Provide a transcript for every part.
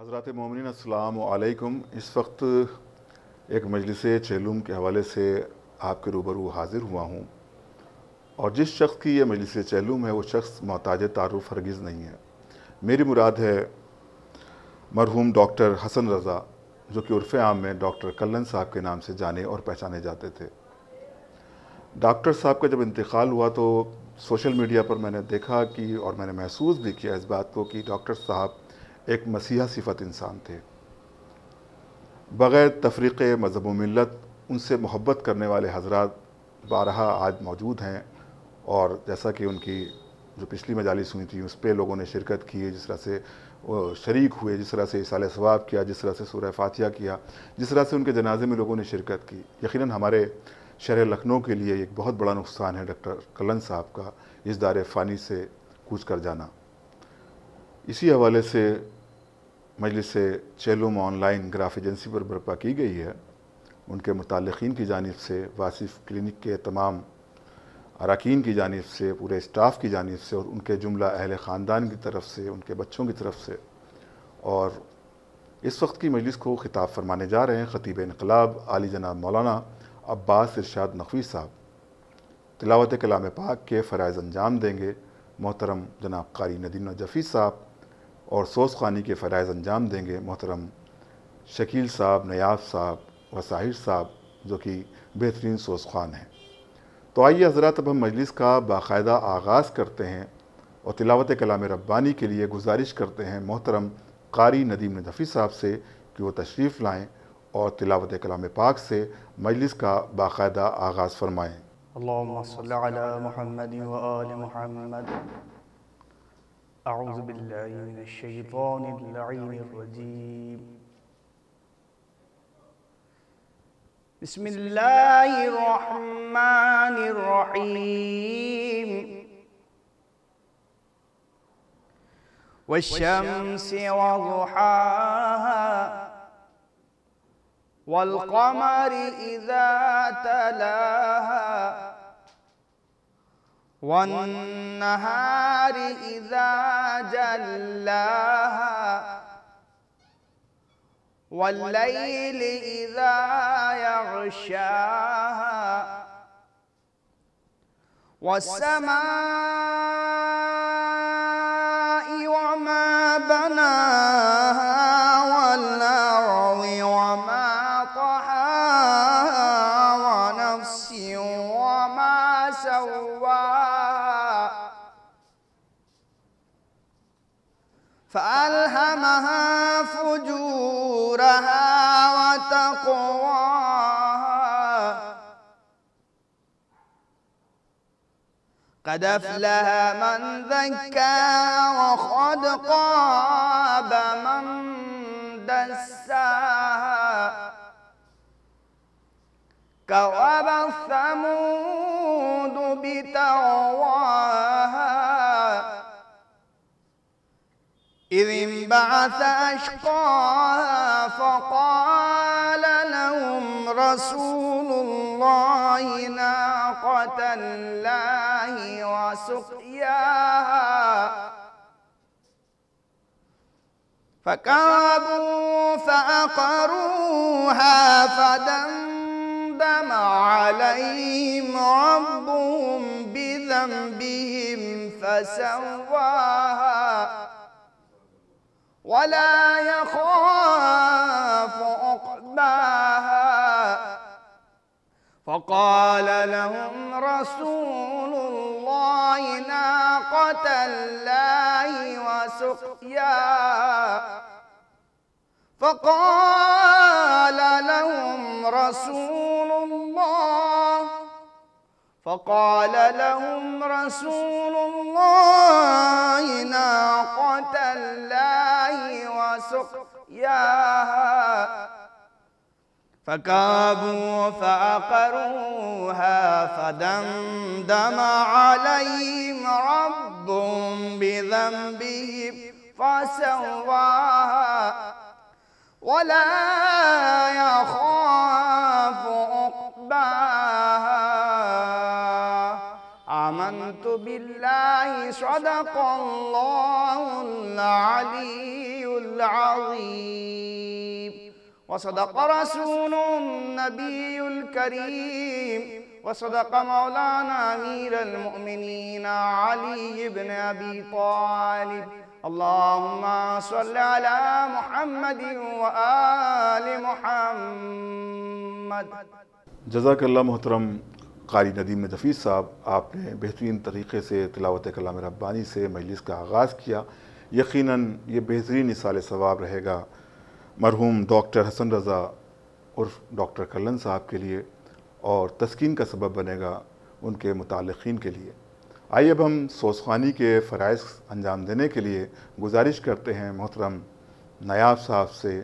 हज़रत ममिन अल्लाम इस वक्त एक मजलिस चहलुम के हवाले से आपके रूबरू हाज़िर हुआ हूँ और जिस शख्स की यह मजलिस चहलूम है वो शख्स मोहताज तारुफ हरगिज़ नहीं है मेरी मुराद है मरहूम डॉक्टर हसन रज़ा जो कि उर्फ़ आम में डॉक्टर कल्लन साहब के नाम से जाने और पहचाने जाते थे डॉक्टर साहब का जब इंतकाल हुआ तो सोशल मीडिया पर मैंने देखा कि और मैंने महसूस भी किया इस बात को कि डॉक्टर साहब एक मसीहा सिफत इंसान थे बग़ैर तफरीक़ मजहब मिलत उनसे मोहब्बत करने वाले हजरत बारहा आज मौजूद हैं और जैसा कि उनकी जो पिछली मजालिस हुई थी उस पर लोगों ने शिरकत की है जिस तरह से शरीक हुए जिस तरह से इसाल सवाब किया जिस तरह से सूर्य फातिया किया जिस तरह से उनके जनाजे में लोगों ने शिरकत की यकीन हमारे शहर लखनऊ के लिए एक बहुत बड़ा नुकसान है डॉक्टर कलन साहब का इस दार फ़ानी से कूच कर जाना इसी हवाले से मजलिस चेलुम ऑनलाइन ग्राफ एजेंसी पर बर्पा की गई है उनके मुतालिन की जानब से वासिफ क्लिनिक के तमाम अरकान की जानब से पूरे स्टाफ की जानब से और उनके जुमला अहल ख़ानदान की तरफ से उनके बच्चों की तरफ से और इस वक्त की मजलिस को खिताब फरमाने जा रहे हैं ख़तीब इनकलाब आली जनाब मौलाना अब्बास इरशाद नकवी साहब तिलावत कलाम पाक के फ़रज़ अंजाम देंगे मोहतरम जनाब कारी नदीन जफ़ी साहब और सोस खानी के फ़रज़ अंजाम देंगे मोहतरम शकील साहब नयाब साहब व साहिर साहब जो कि बेहतरीन सोस खान हैं तो आइए हज़रत अब हम मजलिस का बाकायदा आगाज़ करते हैं और तिलावत कलाम रब्बानी के लिए गुजारिश करते हैं मोहतरम कारी नदीम नदफ़ी साहब से कि वह तशरीफ़ लाएँ और तिलावत कलाम पाक से मजलिस का बाकायदा आगाज़ फरमाएँ أعوذ بالله من الشيطان اللعين الرجيم بسم الله الرحمن الرحيم والشمس وضحاها والقمر إذا تلاها والنهار إذا جلاها والليل إذا يغشاها والسماء فألهمها فجورها وتقواها قد أفلها من ذكى وقد قاب من دساها كواب الثمود بتقواها إذ انبعث أشقاها فقال لهم رسول الله ناقة الله وسقياها فكذبوا فأقروها فدمدم عليهم ربهم بذنبهم فسواها ولا يخاف عقباها فقال لهم رسول الله ناقة الله وسقياها فقال لهم رسول الله فقال لهم رسول الله ناقة الله وسقياها فكابوا فأقروها فدمدم عليهم ربهم بذنبهم فسواها ولا يخاف عقباها آمنت بالله صدق الله العلي العظيم وصدق رسول النبي الكريم وصدق مولانا أمير المؤمنين علي بن أبي طالب اللهم صل على محمد وآل محمد जजाकल्ला मोहतरम कारी नदीम नफीस साहब आपने बेहतरीन तरीके से तिलावत कलाम रब्बानी से मजलिस का आगाज़ किया यकीन ये बेहतरीन निसाल सवाब रहेगा मरहूम डॉक्टर हसन रज़ा और डॉक्टर कलन साहब के लिए और तस्किन का सबब बनेगा उनके मतलकिन के लिए आइए अब हम सोसखानी के फ़रज़ अंजाम देने के लिए गुजारिश करते हैं मोहतरम नायाब साहब से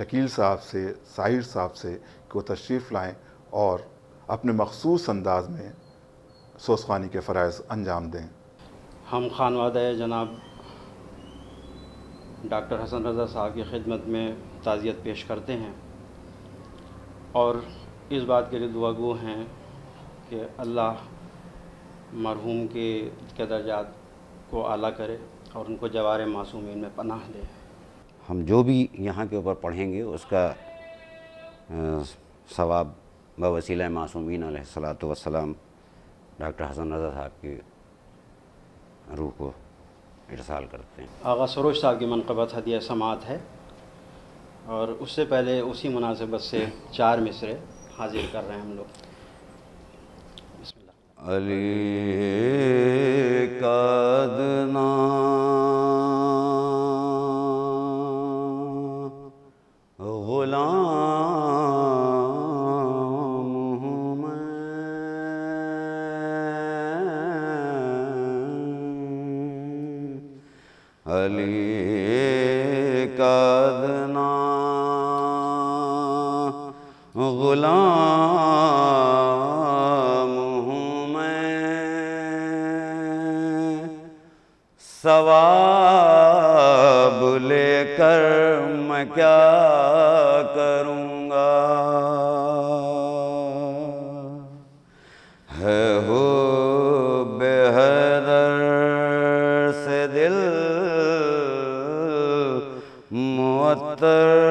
शकील साहब से साहिर साहब से को तशरीफ़ लाएँ और अपने मखसूस अंदाज में सोसखानी के फ़रज़ अंजाम दें हम खान वाद जनाब डॉक्टर हसन रज़ा साहब की खिदमत में ताज़ियत पेश करते हैं और इस बात के लिए दुआगो हैं कि अल्लाह मरहूम के दर्जात को आला करे और उनको जवार मासूम में पनाह दे हम जो भी यहाँ के ऊपर पढ़ेंगे उसका सवाब बवसीला मासूमिन सलाम डॉक्टर हसन रजा साहब की रूह को इरसाल करते हैं आगा सरोज साहब की मनकबत हदिया समात है और उससे पहले उसी मुनासिबत से चार मिसरे हाजिर कर रहे हैं हम लोग अली कदना कर्म क्या करूँगा है हो बेहदर से दिल मुअत्तर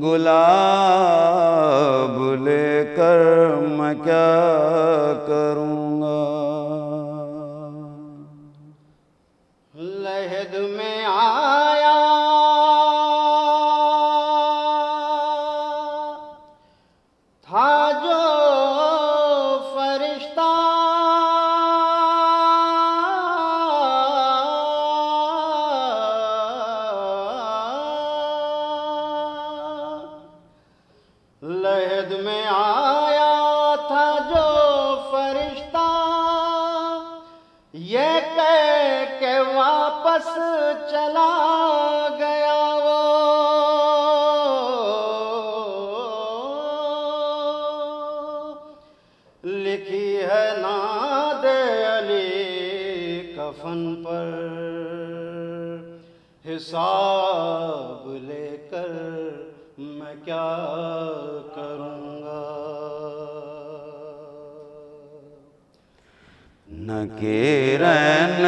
गुलाब लेकर मैं क्या करूं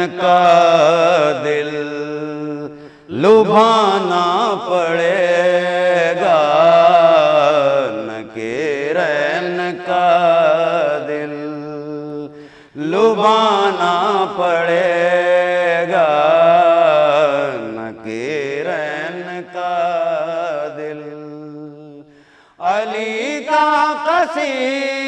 का दिल लुभाना पड़ेगा न के रैन का दिल लुभाना पड़ेगा न के रैन का दिल अली का कसी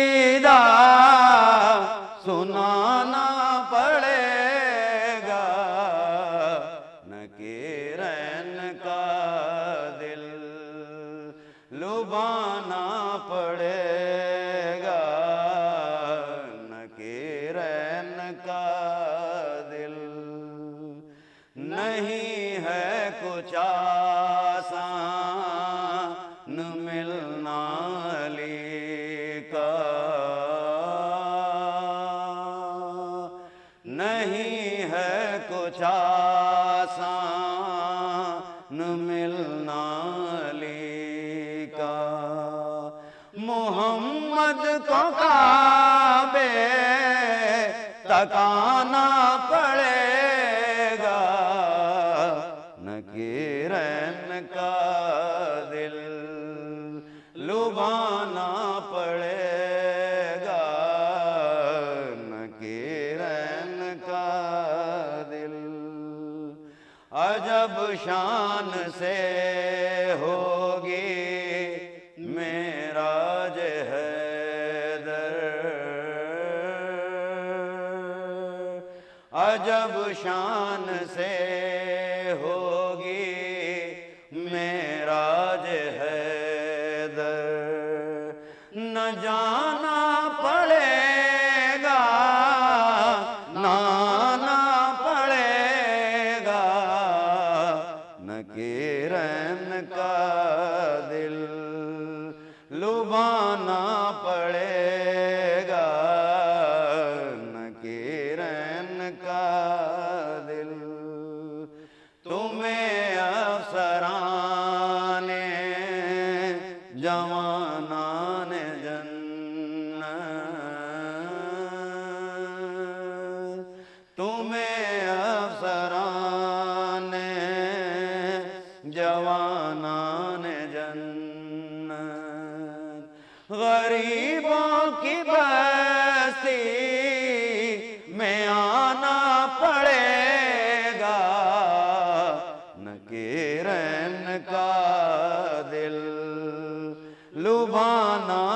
किरण का दिल लुभाना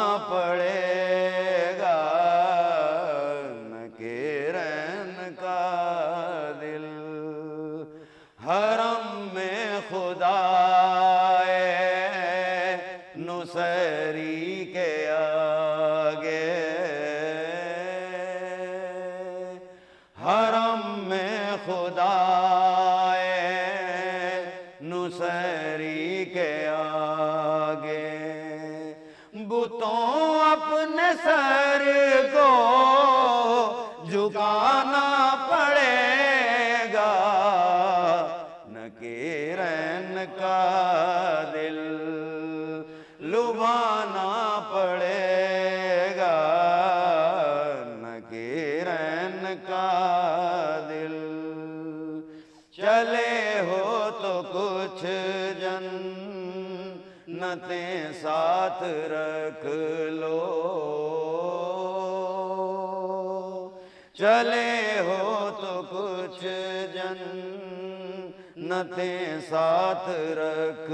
साथ रख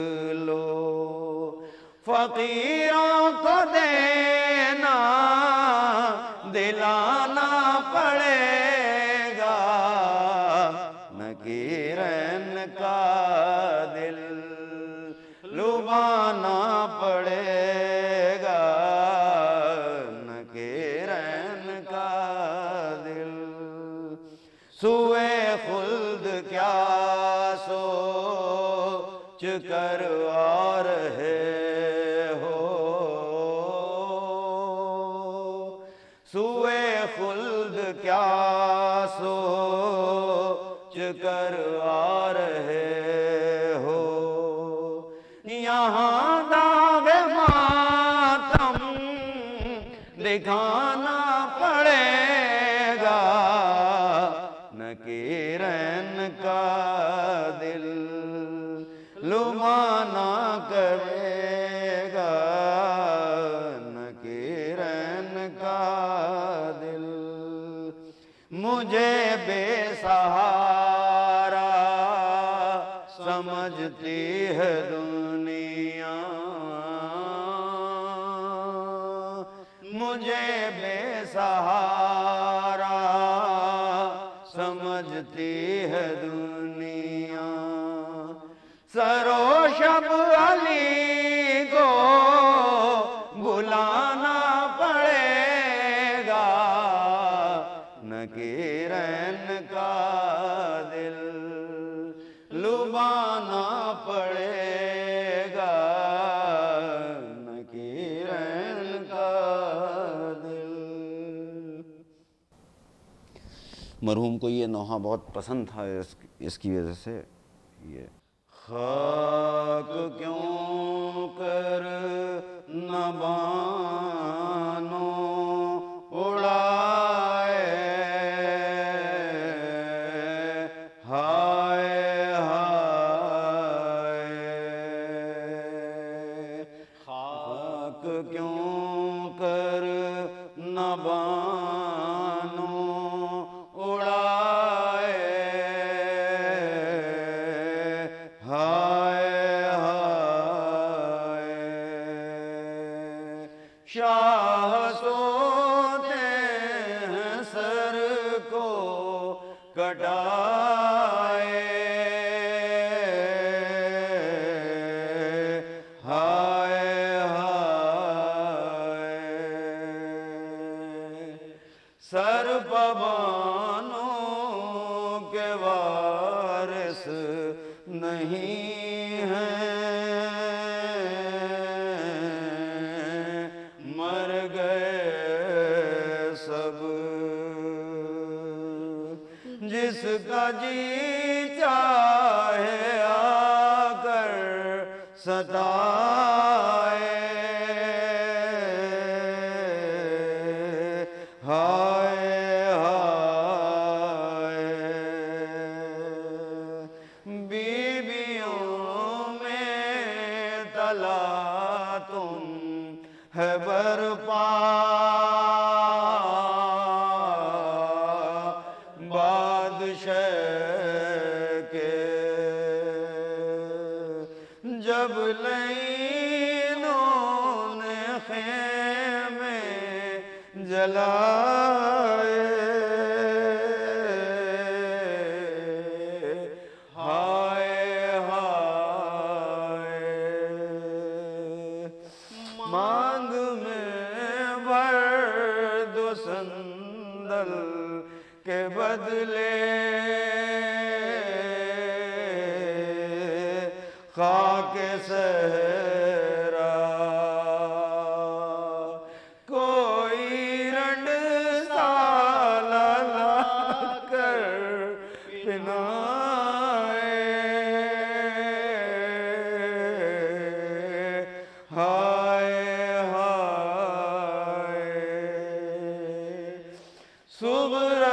लो फकीरों को देना दिलाना आ रहे हो यहाँ दाग मातम दिखाना मरहूम को ये नोहा बहुत पसंद था इस, इसकी वजह से ये खाक क्यों कर नबा घटा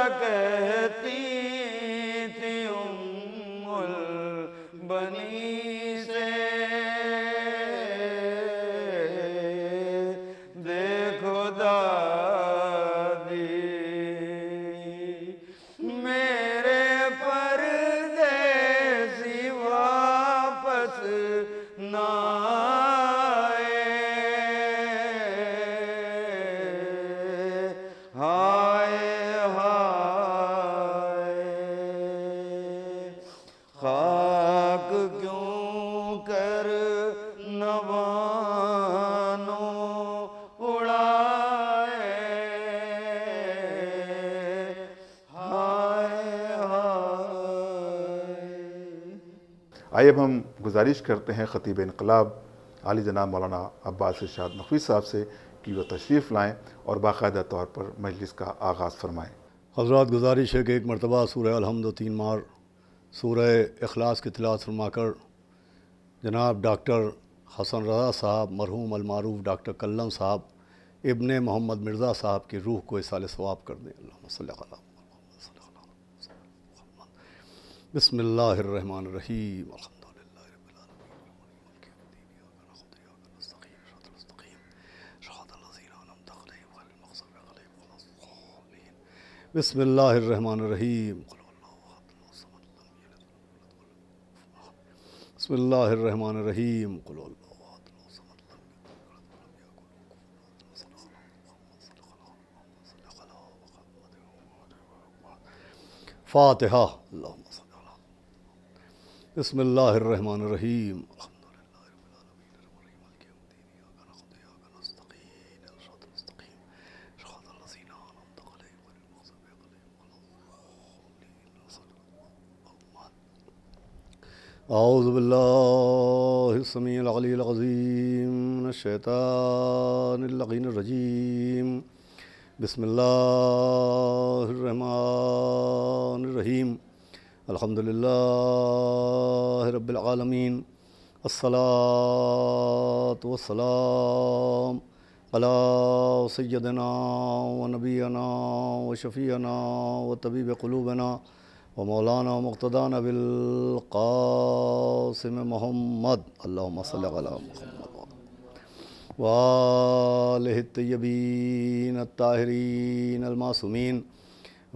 कहती गुजारिश करते हैं ख़तीब इनकलाब अली जनाब मौलाना अब्बास शाद नकवी साहब से कि वह तशरीफ़ लाएँ और बाकायदा तौर पर मजलिस का आगाज़ फरमाएँ हजरात गुजारिश है कि एक मरतबा सूर्य अलहमद तीन मार सूर्य अखलास की तलाश फरमाकर जनाब डॉक्टर हसन रजा साहब मरहूम अलमारूफ डॉक्टर कल्लम साहब इबन मोहम्मद मिर्ज़ा साहब की रूह को साल स्वाब कर दें बसमीम بسم الله الرحمن الرحيم بسم الله الرحمن الرحيم قل الله فاتحة اللهم صل على بسم الله الرحمن الرحيم أعوذ بالله السميع العلي العظيم من الشيطان اللعين الرجيم بسم الله الرحمن الرحيم الحمد لله رب العالمين الصلاة والسلام على سيدنا ونبينا وشفينا وطبيب قلوبنا व मौलाना मुख्तान अबिलकासम मोहम्मद मोहम्मद वालतबीन ताहरीन अलमासूमीन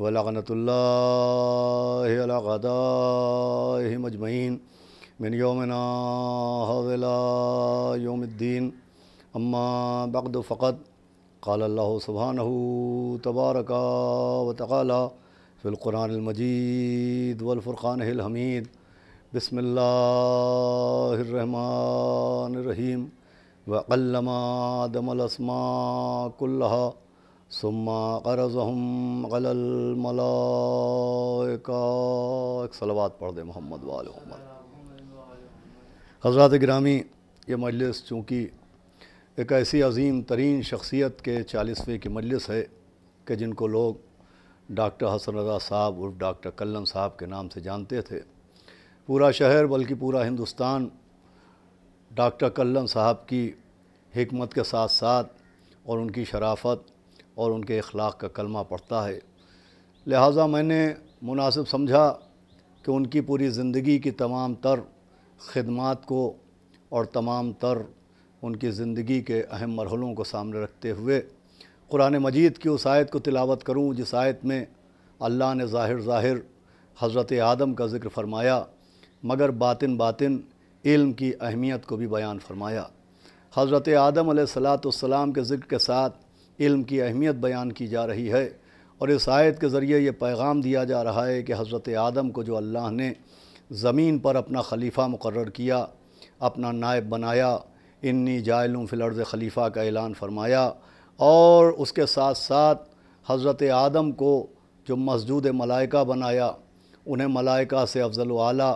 वलानतल्लादामजमैन मिन योमना हवला योमद्दीन अम्मा बकद फ़कत काल अल्लाह सुबहानहू तबारक व तला फ़िलकुरानमजीद वलफ़ुरक़ान हमीद बसमीम वक़लमादमलस्माकुल्ला सुम्मा करज़हम गलमलाका सलवात पढ़ दे मोहम्मद वाल मोहम्मद हजरत ग्रामी ये मजलिस चूँकि एक ऐसी अजीम तरीन शख्सियत के चालीसवें की मजलिस है कि जिनको लोग डॉक्टर हसन रजा साहब उर्फ डॉक्टर कल्लम साहब के नाम से जानते थे पूरा शहर बल्कि पूरा हिंदुस्तान डॉक्टर कल्लम साहब की हमत के साथ साथ और उनकी शराफत और उनके अखलाक का कलमा पड़ता है लिहाजा मैंने मुनासिब समझा कि उनकी पूरी ज़िंदगी की तमाम तर खदमात को और तमाम तर उनकी ज़िंदगी के अहम मरहलों को सामने रखते हुए कुरान मजीद की उस आयत को तिलावत करूँ जिस आयत में अल्लाह ने ज़ाहिर ज़ाहिर हज़रत आदम का ज़िक्र फरमाया मगर बातिन बातिन इल्म की अहमियत को भी बयान फरमाया हज़रत आदम सलाम के ज़िक्र के साथ इल्म की अहमियत बयान की जा रही है और इस आयत के ज़रिए ये पैगाम दिया जा रहा है कि हज़रत आदम को जो अल्लाह ने ज़मीन पर अपना खलीफ़ा मुकर किया अपना नायब बनाया इन्नी जायलूम फ़िलर्ज़ खलीफ़ा का ऐलान फरमाया और उसके साथ साथ हज़रत आदम को जो मस्जूद मलाइका बनाया उन्हें मलाइका से अफजल आला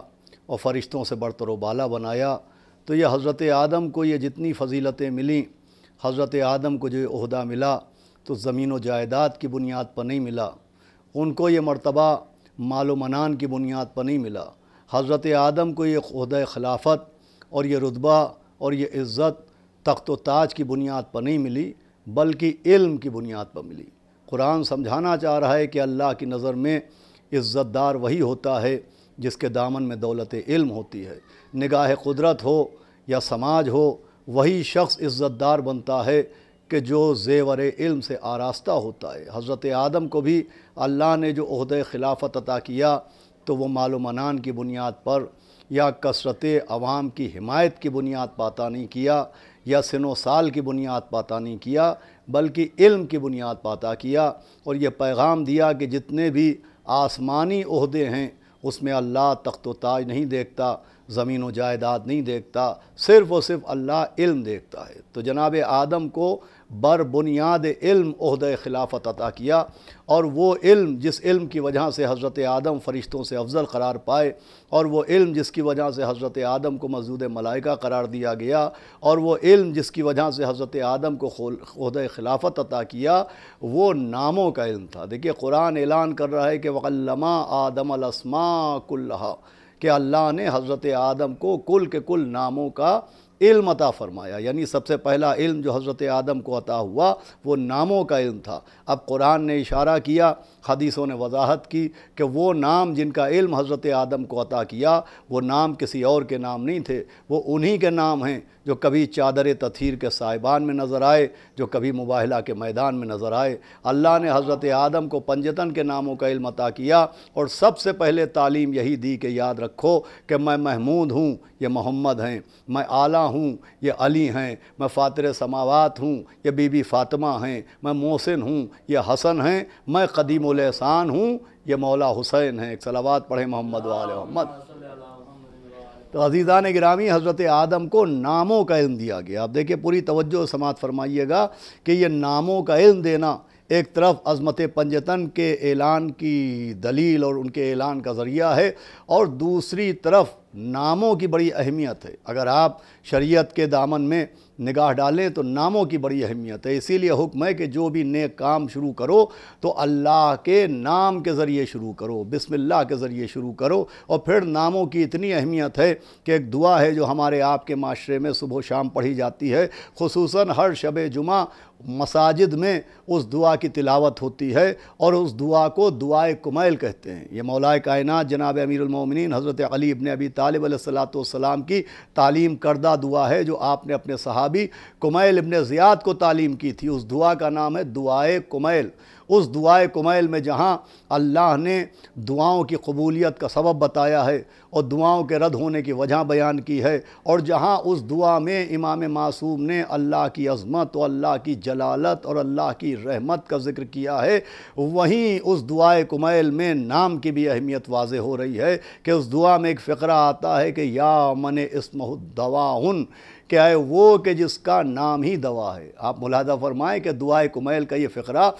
और फ़रिश्तों से बरतर बाला बनाया तो ये हज़रत आदम को ये जितनी फजीलतें मिली हज़रत आदम को जो अहदा मिला तो ज़मीन व जायदाद की बुनियाद पर नहीं मिला उनको ये मरतबा मालो मनान की बुनियाद पर नहीं मिला हज़रत आदम को ये अहद खिलाफत और ये रुतबा और ये इज़्ज़त तख्त ताज की बुनियाद पर नहीं मिली बल्कि इल्म की बुनियाद पर मिली कुरान समझाना चाह रहा है कि अल्लाह की नज़र में इज़्ज़तदार वही होता है जिसके दामन में दौलत इल्म होती है निगाह कुदरत हो या समाज हो वही शख्स इज़्ज़तदार बनता है कि जो जेवर इल्म से आरास्ता होता है हज़रत आदम को भी अल्लाह ने जो अहद खिलाफत अता किया तो वो मालूमानान की बुनियाद पर या कसरत अवाम की हिमायत की बुनियाद पाता नहीं किया या सिनो साल की बुनियाद पाता नहीं किया बल्कि इल्म की बुनियाद पाता किया और यह पैगाम दिया कि जितने भी आसमानी अहदे हैं उसमें अल्लाह तख्त ताज नहीं देखता ज़मीन व जायदाद नहीं देखता सिर्फ़ और सिर्फ अल्लाह इल्म देखता है तो जनाब आदम को बर बुनियाद इल्म उहद खिलाफत अता किया और वो इल्म जिस इल्म की वजह से हज़रत आदम फ़रिश्तों से अफजल करार पाए और वो इल्म जिसकी वजह से हज़रत आदम को मजूद मलाइका करार दिया गया और वो इल्म जिसकी वजह से हज़रत आदम को अहद खिलाफत अता किया वो नामों का इल्म था देखिए कुरान ऐलान कर रहा है कि वकलमा आदम कुल्ला कि अल्लाह ने हज़रत आदम को कुल के कुल नामों का इल्म अता फरमाया यानी सबसे पहला इल्म जो हज़रत आदम को अता हुआ वो नामों का इल्म था अब कुरान ने इशारा किया हदीसों ने वजाहत की कि वो नाम जिनका इल्म हज़रत आदम को अता किया वो नाम किसी और के नाम नहीं थे वो उन्हीं के नाम हैं जो कभी चादर तथीर के साहिबान में नज़र आए जो कभी मुबाहला के मैदान में नज़र आए अल्लाह ने हज़रत आदम को पंजतन के नामों का इल्म अता किया और सबसे पहले तालीम यही दी कि याद रखो कि मैं महमूद हूँ ये मोहम्मद हैं मैं आला हूँ ये अली हैं मैं फ़ातर समावत हूँ ये बीबी फ़ातिमा हैं मैं मोहसिन हूँ ये हसन हैं मैं कदीम कदीमसान हूँ ये मौला हुसैन हैं एक सलावात पढ़े मोहम्मद वाल मोहम्मद तो अजीज़ा ने गिरामी हज़रत आदम को नामों का इल्म दिया गया आप देखिए पूरी तवज्जो समात फरमाइएगा कि ये नामों का इल्म देना एक तरफ अज़मत पंजतन के ऐलान की दलील और उनके ऐलान का ज़रिया है और दूसरी तरफ नामों की बड़ी अहमियत है अगर आप शरीयत के दामन में निगाह डालें तो नामों की बड़ी अहमियत है इसीलिए हुक्म है कि जो भी नेक काम शुरू करो तो अल्लाह के नाम के ज़रिए शुरू करो बिस्मिल्लाह के ज़रिए शुरू करो और फिर नामों की इतनी अहमियत है कि एक दुआ है जो हमारे आपके माशरे में सुबह शाम पढ़ी जाती है खसूस हर शब जुमा मसाजिद में उस दुआ की तिलावत होती है और उस दुआ को दुआए कुमैल कहते हैं ये मौलाए कायनत जनाब अमीरमिन हज़रत अली इबन अबी तालब सलाम की तालीम करदा दुआ है जो आपने अपने सहाबी कुमैल इबन ज़ियाद को तालीम की थी उस दुआ का नाम है दुआए कुमैल उस दुआए कुमैल में जहाँ अल्लाह ने दुआओं की कबूलियत का सबब बताया है और दुआओं के रद्द होने की वजह बयान की है और जहाँ उस दुआ में इमाम मासूम ने अल्लाह की अज़मत और अल्लाह की जलालत और अल्लाह की रहमत का जिक्र किया है वहीं उस दुआए कुमैल में नाम की भी अहमियत वाज हो रही है कि उस दुआ में एक फ़िक्रा आता है कि या मन इसमहुद्दवाउन क्या है वो कि जिसका नाम ही दवा है आप मुलादा फरमाएँ कि दुआ कुमैल का ये फ़िक्रा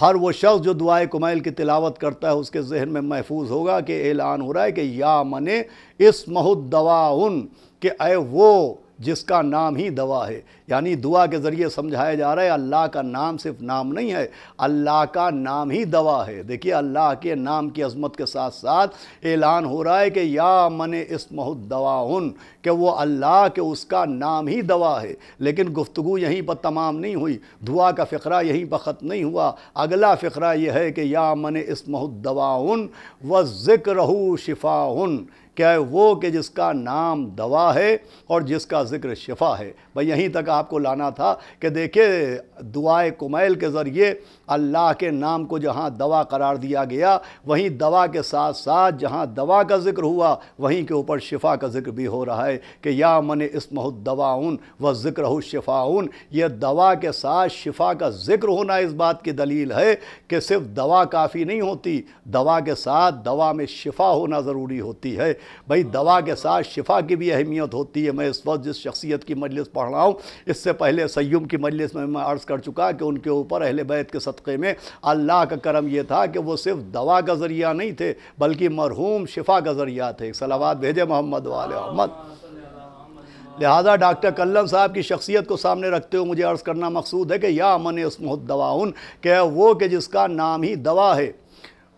हर वो शख्स जो दुआए कुमैल की तिलावत करता है उसके जहन में महफूज होगा कि ऐलान हो रहा है कि या मने इस उन के अय वो जिसका नाम ही दवा है यानी दुआ के ज़रिए समझाया जा रहा है अल्लाह का नाम सिर्फ नाम नहीं है अल्लाह का नाम ही दवा है देखिए अल्लाह के नाम की अजमत के साथ साथ ऐलान हो रहा है कि या मन इसमहुदवाउन कि वो अल्लाह के उसका नाम ही दवा है लेकिन गुफ्तु यहीं पर तमाम नहीं हुई दुआ का फ़कर यहीं पर ख़त्म नहीं हुआ अगला फ़करा यह है कि या मन इस इसमहुदवाउन व ज़िक्र शिफा क्या है वो कि जिसका नाम दवा है और जिसका जिक्र शिफा है भाई यहीं तक आपको लाना था कि देखिए दुआए कुमैल के ज़रिए अल्लाह के नाम को जहाँ दवा करार दिया गया वहीं दवा के साथ साथ जहाँ दवा का जिक्र हुआ वहीं के ऊपर शिफा का जिक्र भी हो रहा है कि या मन इसमहुद्दवाउन व ज़िक्र हो शिफाउन यह दवा के साथ शिफा का जिक्र होना इस बात की दलील है कि सिर्फ दवा काफ़ी नहीं होती दवा के साथ दवा में शिफा होना ज़रूरी होती है भाई दवा के साथ शिफा की भी अहमियत होती है मैं इस वक्त जिस शख्सियत की मजलिस पढ़ पढ़ रहा हूँ इससे पहले सयुम की मजलिस में मैं अर्ज़ कर चुका कि उनके ऊपर अहल बैत के सदक़े में अल्लाह का करम यह था कि वो सिर्फ दवा का ज़रिया नहीं थे बल्कि मरहूम शिफा का ज़रिया थे सलावाद भेजे मोहम्मद वाल मोहम्मद लिहाजा डॉक्टर कल्लम साहब की शख्सियत को सामने रखते हुए मुझे अर्ज़ करना मकसूद है कि या मन दवा उन क्या वो कि जिसका नाम ही दवा है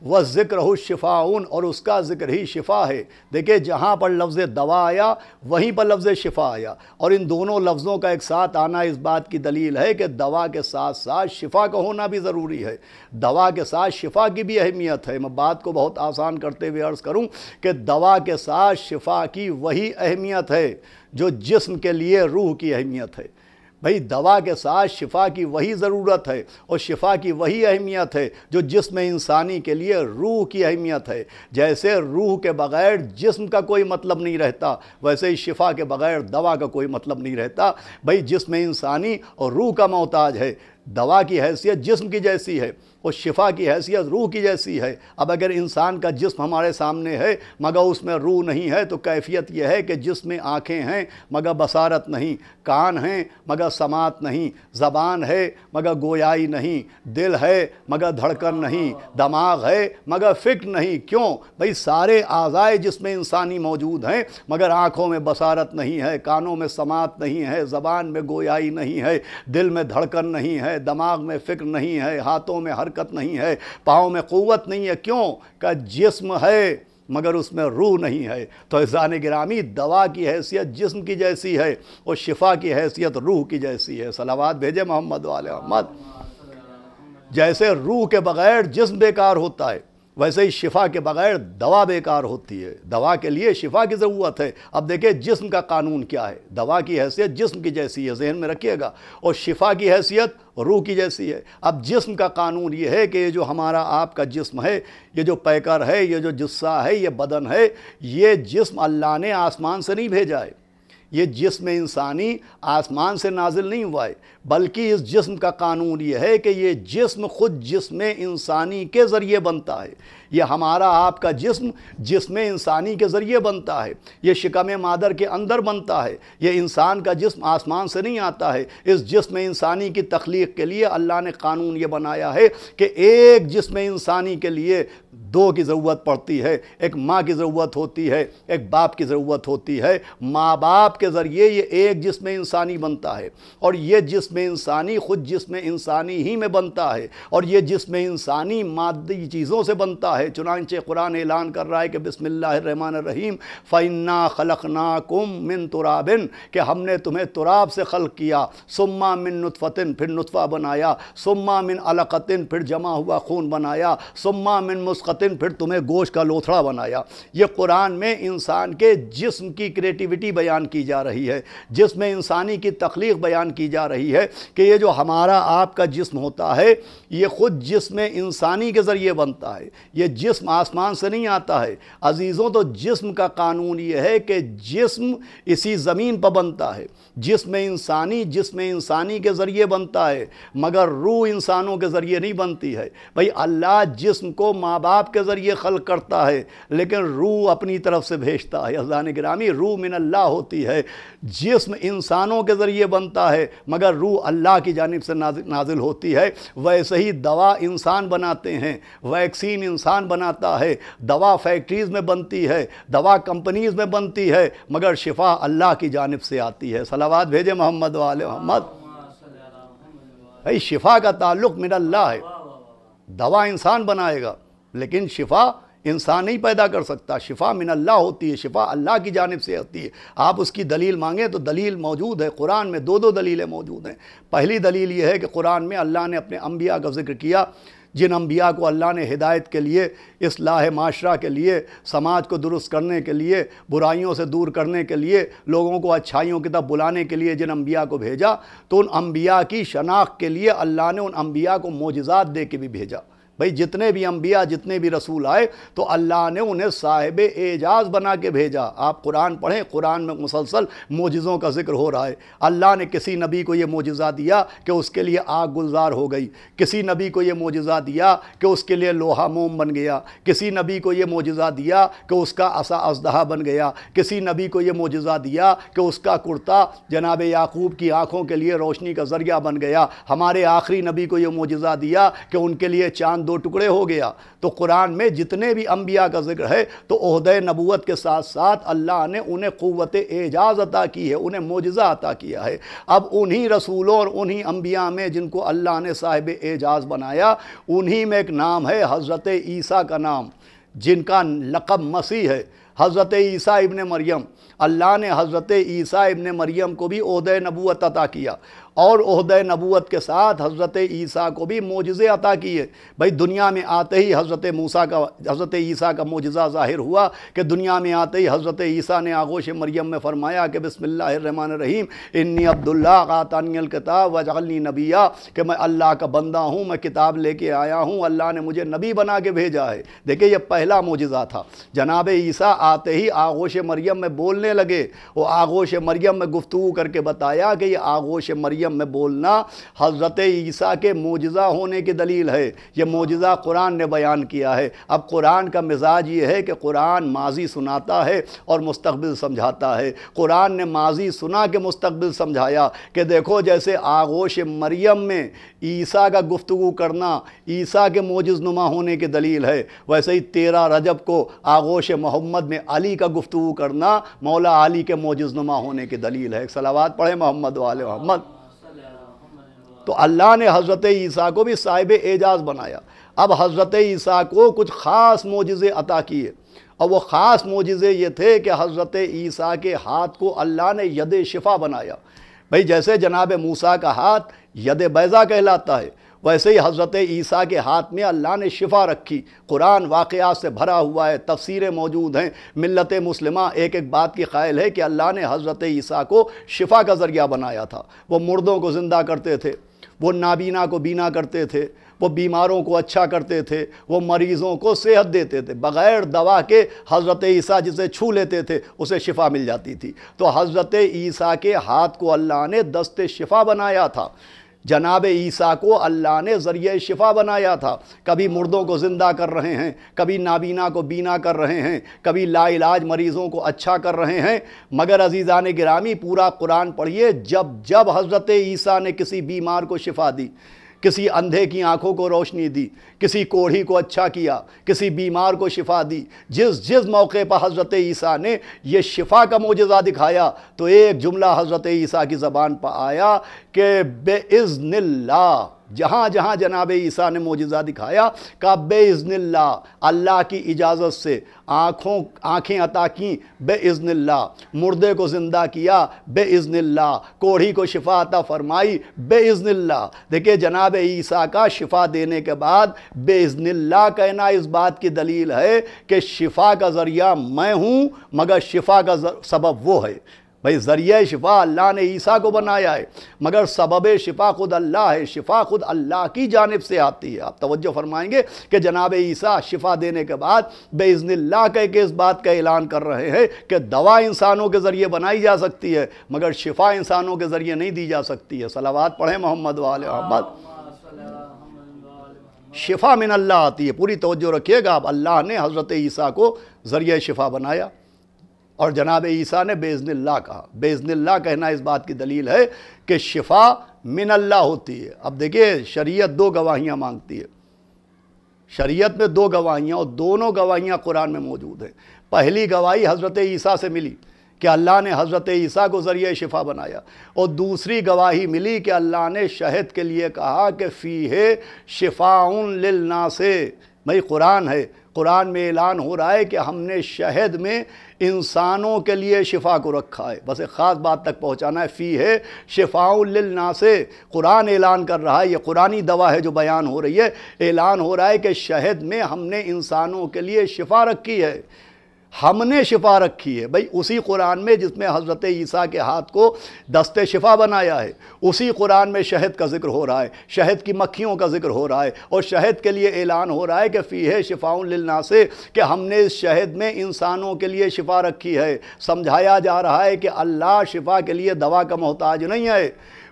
वह ज़िक्र हो शिफाउन और उसका ज़िक्र ही शिफा है देखिए जहाँ पर लफ्ज़ दवा आया वहीं पर लफ्ज़ शिफा आया और इन दोनों लफ्ज़ों का एक साथ आना इस बात की दलील है कि दवा के साथ साथ शिफा का होना भी ज़रूरी है दवा के साथ शिफा की भी अहमियत है मैं बात को बहुत आसान करते हुए अर्ज़ करूँ कि दवा के साथ शिफा की वही अहमियत है जो जिसम के लिए रूह की अहमियत है भाई दवा के साथ शिफा की वही ज़रूरत है और शिफा की वही अहमियत है जो जिसम इंसानी के लिए रूह की अहमियत है जैसे रूह के बग़ैर जिस्म का कोई मतलब नहीं रहता वैसे ही शिफा के बग़ैर दवा का कोई मतलब नहीं रहता भाई जिसम इंसानी और रूह का मोहताज है दवा की हैसियत जिस्म की जैसी है वो शिफा की हैसियत रूह की जैसी है अब अगर इंसान का जिस्म हमारे सामने है मगर उसमें रूह नहीं है तो कैफियत यह है कि जिसमें आँखें हैं मगर बसारत नहीं कान हैं मगर समात नहीं ज़बान है मगर गोयाई नहीं दिल है मगर धड़कन नहीं दमाग है मगर फ़िक्र नहीं क्यों भाई सारे आज़ाए जिसमें इंसानी मौजूद हैं मगर आँखों में बसारत नहीं है कानों में समात नहीं है ज़बान में गोयाई नहीं है दिल में धड़कन नहीं है दमाग में फ़िक्र नहीं है हाथों में हरकत नहीं है पाँव में क़वत नहीं है क्यों का जिस्म है मगर उसमें रूह नहीं है तो ऐसा गिरामी दवा की हैसियत जिस्म की जैसी है और शिफा की हैसियत रूह की जैसी है सलावाद भेजे मोहम्मद वाले मोहम्मद जैसे रूह के बगैर जिस्म बेकार होता है वैसे ही शिफा के बगैर दवा बेकार होती है दवा के लिए शिफा की ज़रूरत है अब देखिए जिस्म का कानून क्या है दवा की हैसियत जिस्म की जैसी है जहन में रखिएगा और शिफा की हैसियत रूह की जैसी है अब जिस्म का कानून ये है कि ये जो हमारा आपका जिस्म है ये जो पैकर है ये जो जुस्सा है ये बदन है ये जिस्म अल्लाह ने आसमान से नहीं भेजा है ये जिसम इंसानी आसमान से नाजिल नहीं हुआ है बल्कि इस जिसम का कानून ये है कि ये जिसम ख़ुद जिसम इंसानी के ज़रिए बनता है ये हमारा आपका जिसम जिसम इंसानी के ज़रिए बनता है ये शिकम मादर के अंदर बनता है ये इंसान का जिसम आसमान से नहीं आता है इस जिसम इंसानी की तख्लीक के लिए अल्लाह ने कानून ये बनाया है कि एक जिसम इंसानी के लिए दो की ज़रूरत पड़ती है एक माँ की ज़रूरत होती है एक बाप की ज़रूरत होती है माँ बाप के ज़रिए ये एक जिसमें इंसानी बनता है और ये जिसमें इंसानी खुद जिसमें इंसानी ही में बनता है और ये जिसमें इंसानी मादी चीज़ों से बनता है चुनानचे कुरान ऐलान कर रहा है कि बसमिल्लामान रहीम फ़ैना खलकना कुम मिन तुराबिन कि हमने तुम्हें तुराब से खल किया सुम्मा मिन नुतफ़तिन फिर नुतफ़ा बनाया सुम्मा मिन अलकतिन फिर जमा हुआ खून बनाया सुम्मा मिन मुस्क मस्कतिन फिर तुम्हें गोश का लोथड़ा बनाया ये कुरान में इंसान के जिस्म की क्रिएटिविटी बयान की जा रही है जिसम इंसानी की तख्लीक बयान की जा रही है कि ये जो हमारा आपका जिस्म होता है ये ख़ुद जिसम इंसानी के ज़रिए बनता है ये जिस्म आसमान से नहीं आता है अज़ीज़ों तो जिस्म का कानून ये है कि जिस्म इसी ज़मीन पर बनता है जिसम इंसानी जिसम इंसानी के ज़रिए बनता है मगर रूह इंसानों के ज़रिए नहीं बनती है भाई अल्लाह जिस्म को माँ बाप आपके ज़रिए खल करता है लेकिन रूह अपनी तरफ से भेजता है अजान ग्रामी रूह मिन अल्लाह होती है जिसम इंसानों के ज़रिए बनता है मगर रूह अल्लाह की जानब से नाजिल होती है वैसे ही दवा इंसान बनाते हैं वैक्सीन इंसान बनाता है दवा फैक्ट्रीज़ में बनती है दवा कंपनीज़ में बनती है मगर शिफा अल्लाह की जानब से आती है सलावाद भेजे मोहम्मद वाल मोहम्मद भाई शिफा का ताल्लुक़ मिन अल्लाह है दवा इंसान बनाएगा लेकिन शिफा इंसान नहीं पैदा कर सकता शिफा मिन अल्लाह होती है शिफा अल्लाह की जानब से होती है आप उसकी दलील मांगें तो दलील मौजूद है कुरान में दो दो दलीलें मौजूद हैं पहली दलील ये है कि कुरान में अल्लाह ने अपने अम्बिया का जिक्र किया जिन अम्बिया को अल्लाह ने हिदायत के लिए लाह माशरा के लिए समाज को दुरुस्त करने के लिए बुराइयों से दूर करने के लिए लोगों को अच्छाइयों की तरफ बुलाने के लिए जिन अम्बिया को भेजा तो उन अम्बिया की शनाख्त के लिए अल्लाह ने उन अम्बिया को मोजात दे के भी भेजा भाई जितने भी अम्बिया जितने भी रसूल आए तो अल्लाह ने उन्हें साहिब एजाज बना के भेजा आप कुरान पढ़ें कुरान में मुसलसल मोजज़ों का जिक्र हो रहा है अल्लाह ने किसी नबी को ये मोजज़ा दिया कि उसके लिए आग गुलजार हो गई किसी नबी को ये मोजज़ा दिया कि उसके लिए लोहा मोम बन गया किसी नबी को ये मोजज़ा दिया कि उसका असा अजदहा बन गया किसी नबी को ये मोजज़ा दिया कि उसका कुर्ता जनाब याकूब की आँखों के लिए रोशनी का ज़रिया बन गया हमारे आखिरी नबी को ये मोजज़ा दिया कि उनके लिए चांद दो टुकड़े हो गया तो कुरान में जितने भी अम्बिया का जिक्र है तो अहद नबूत के साथ साथ अल्लाह ने उन्हें क़वत एजाज़ अता की है उन्हें मोजा अता किया है अब उन्हीं रसूलों और उन्हीं अम्बिया में जिनको अल्लाह ने साहिब एजाज़ बनाया उन्हीं में एक नाम है हज़रत ईसा का नाम जिनका लक़ब मसीह है हज़रत ईसा इबन मरियम अल्लाह ने हज़रत ईसा इबन मरियम को भी अहद नबूत अता किया और अहद नबूत के साथ हज़रत ईसा को भी मोजज़े अता किए भाई दुनिया में आते ही हज़रत मूसा का हज़रत ईसा का मोजज़ा ज़ाहिर हुआ कि दुनिया में आते ही हज़रत ईसा ने आगोश मरियम में फ़रमाया कि बसमिल्लामान रहीम इन्नी अब्दुल्ला क़ातानियल किताब वजाली नबिया कि मैं अल्लाह का बंदा हूँ मैं किताब लेके आया हूँ अल्लाह ने मुझे नबी बना के भेजा है देखिए यह पहला मोजज़ा था जनाब ईसा आते ही आगोश मरियम में बोलने लगे वो आगोश मरियम में गुफ्तु करके बताया कि ये आगोश मरियम मरियम में बोलना हज़रत ईसा के मोजा होने की दलील है ये मोजज़ा कुरान ने बयान किया है अब कुरान का मिजाज ये है कि कुरान माजी सुनाता है और मुस्तबिल समझाता है कुरान ने माजी सुना के मुस्तबिल समझाया कि देखो जैसे आगोश मरियम में ईसा का गुफ्तु करना ईसा के मोजनुमा होने की दलील है वैसे ही तेरह रजब को आगोश मोहम्मद में अली का गुफ्तु करना मौला अली के मोजनुमा होने की दलील है सलावाद पढ़े मोहम्मद वाले मोहम्मद तो अल्लाह ने हज़रत ईसा को भी साहिब एजाज बनाया अब हज़रत ईसा को कुछ ख़ास मोजे अता किए और वो ख़ास मोजे ये थे कि हज़रत ईसा के हाथ को अल्लाह ने यद शिफा बनाया भाई जैसे जनाब मूसा का हाथ यद बैज़ा कहलाता है वैसे ही हज़रत ईसा के हाथ में अल्लाह ने शिफा रखी कुरान वाक़ात से भरा हुआ है तफसीरें मौजूद हैं मिलत मुस्लिमा एक एक बात की ख़ायल है कि अल्लाह ने हज़रत ईसा को शिफा का ज़रिया बनाया था वो मुर्दों को ज़िंदा करते थे वो नाबीना को बीना करते थे वो बीमारों को अच्छा करते थे वो मरीज़ों को सेहत देते थे बग़ैर दवा के हज़रत ईसा जिसे छू लेते थे उसे शिफ़ा मिल जाती थी तो हज़रत ईसा के हाथ को अल्लाह ने दस्ते शिफ़ा बनाया था जनाब ईसा को अल्लाह ने ज़रिए शिफा बनाया था कभी मुर्दों को ज़िंदा कर रहे हैं कभी नाबीना को बीना कर रहे हैं कभी लाइलाज मरीज़ों को अच्छा कर रहे हैं मगर अजीज़ान गिरामी पूरा कुरान पढ़िए जब जब हज़रत ईसा ने किसी बीमार को शिफा दी किसी अंधे की आंखों को रोशनी दी किसी कोढ़ी को अच्छा किया किसी बीमार को शिफा दी जिस जिस मौके पर हज़रत ईसा ने यह शिफा का मोजा दिखाया तो एक जुमला हज़रत ईसा की ज़बान पर आया कि बेज़न जहाँ जहाँ जनाब ईसा ने मोजा दिखाया का बेज़नल्ला अल्लाह की इजाज़त से आँखों आँखें अता की बेज़नल्ला मुर्दे को ज़िंदा किया बेज़नल्ला कोढ़ी को शिफा अता फरमाई बेज़नल्ला देखिए जनाब ईसा का शिफा देने के बाद बेज़नल्ला कहना इस बात की दलील है कि शिफा का ज़रिया मैं हूँ मगर शिफा का सबब वो है भाई ज़रिए शिफा अल्लाह ने ईसा को बनाया है मगर सबब शिफा खुद अल्लाह है शिफा खुद अल्लाह की जानब से आती है आप तवज्जो फरमाएंगे कि जनाब ईसा शिफा देने के बाद बेज़नल्ला कह के इस बात का ऐलान कर रहे हैं कि दवा इंसानों के ज़रिए बनाई जा सकती है मगर शिफा इंसानों के ज़रिए नहीं दी जा सकती है सलावात पढ़ें मोहम्मद वाल मोहम्मद शिफा मिन अल्लाह आती है पूरी तवज्जो रखिएगा आप अल्लाह ने हज़रत ईसा को ज़रिए शिफा बनाया और जनाब ईसा ने बेज़नल्ला कहा बेज़नल्ला कहना इस बात की दलील है कि शिफा मिनल्ला होती है अब देखिए शरीयत दो गवाहियाँ मांगती है शरीयत में दो गवाहियाँ और दोनों गवाहियाँ कुरान में मौजूद हैं पहली गवाही हज़रत ईसा से मिली कि अल्लाह ने हज़रत ईसा को ज़रिए शिफा बनाया और दूसरी गवाही मिली कि अल्लाह ने शहद के लिए कहा कि फ़ी है शिफाउन लिल नासे भाई कुरान है कुरान में ऐलान हो रहा है कि हमने शहद में इंसानों के लिए शिफा को रखा है बस एक ख़ास बात तक पहुँचाना है फ़ी है शिफाउलना से कुरान ऐलान कर रहा है ये कुरानी दवा है जो बयान हो रही है ऐलान हो रहा है कि शहद में हमने इंसानों के लिए शिफा रखी है हमने शिफा रखी है भाई उसी कुरान में जिसमें हज़रत ईसा के हाथ को दस्ते शिफा बनाया है उसी कुरान में शहद का जिक्र हो रहा है शहद की मक्खियों का जिक्र हो रहा है और शहद के लिए ऐलान हो रहा है कि फ़ी है शिफाउन से कि हमने इस शहद में इंसानों के लिए शिफा रखी है समझाया जा रहा है कि अल्लाह शिफा के लिए दवा का मोहताज नहीं है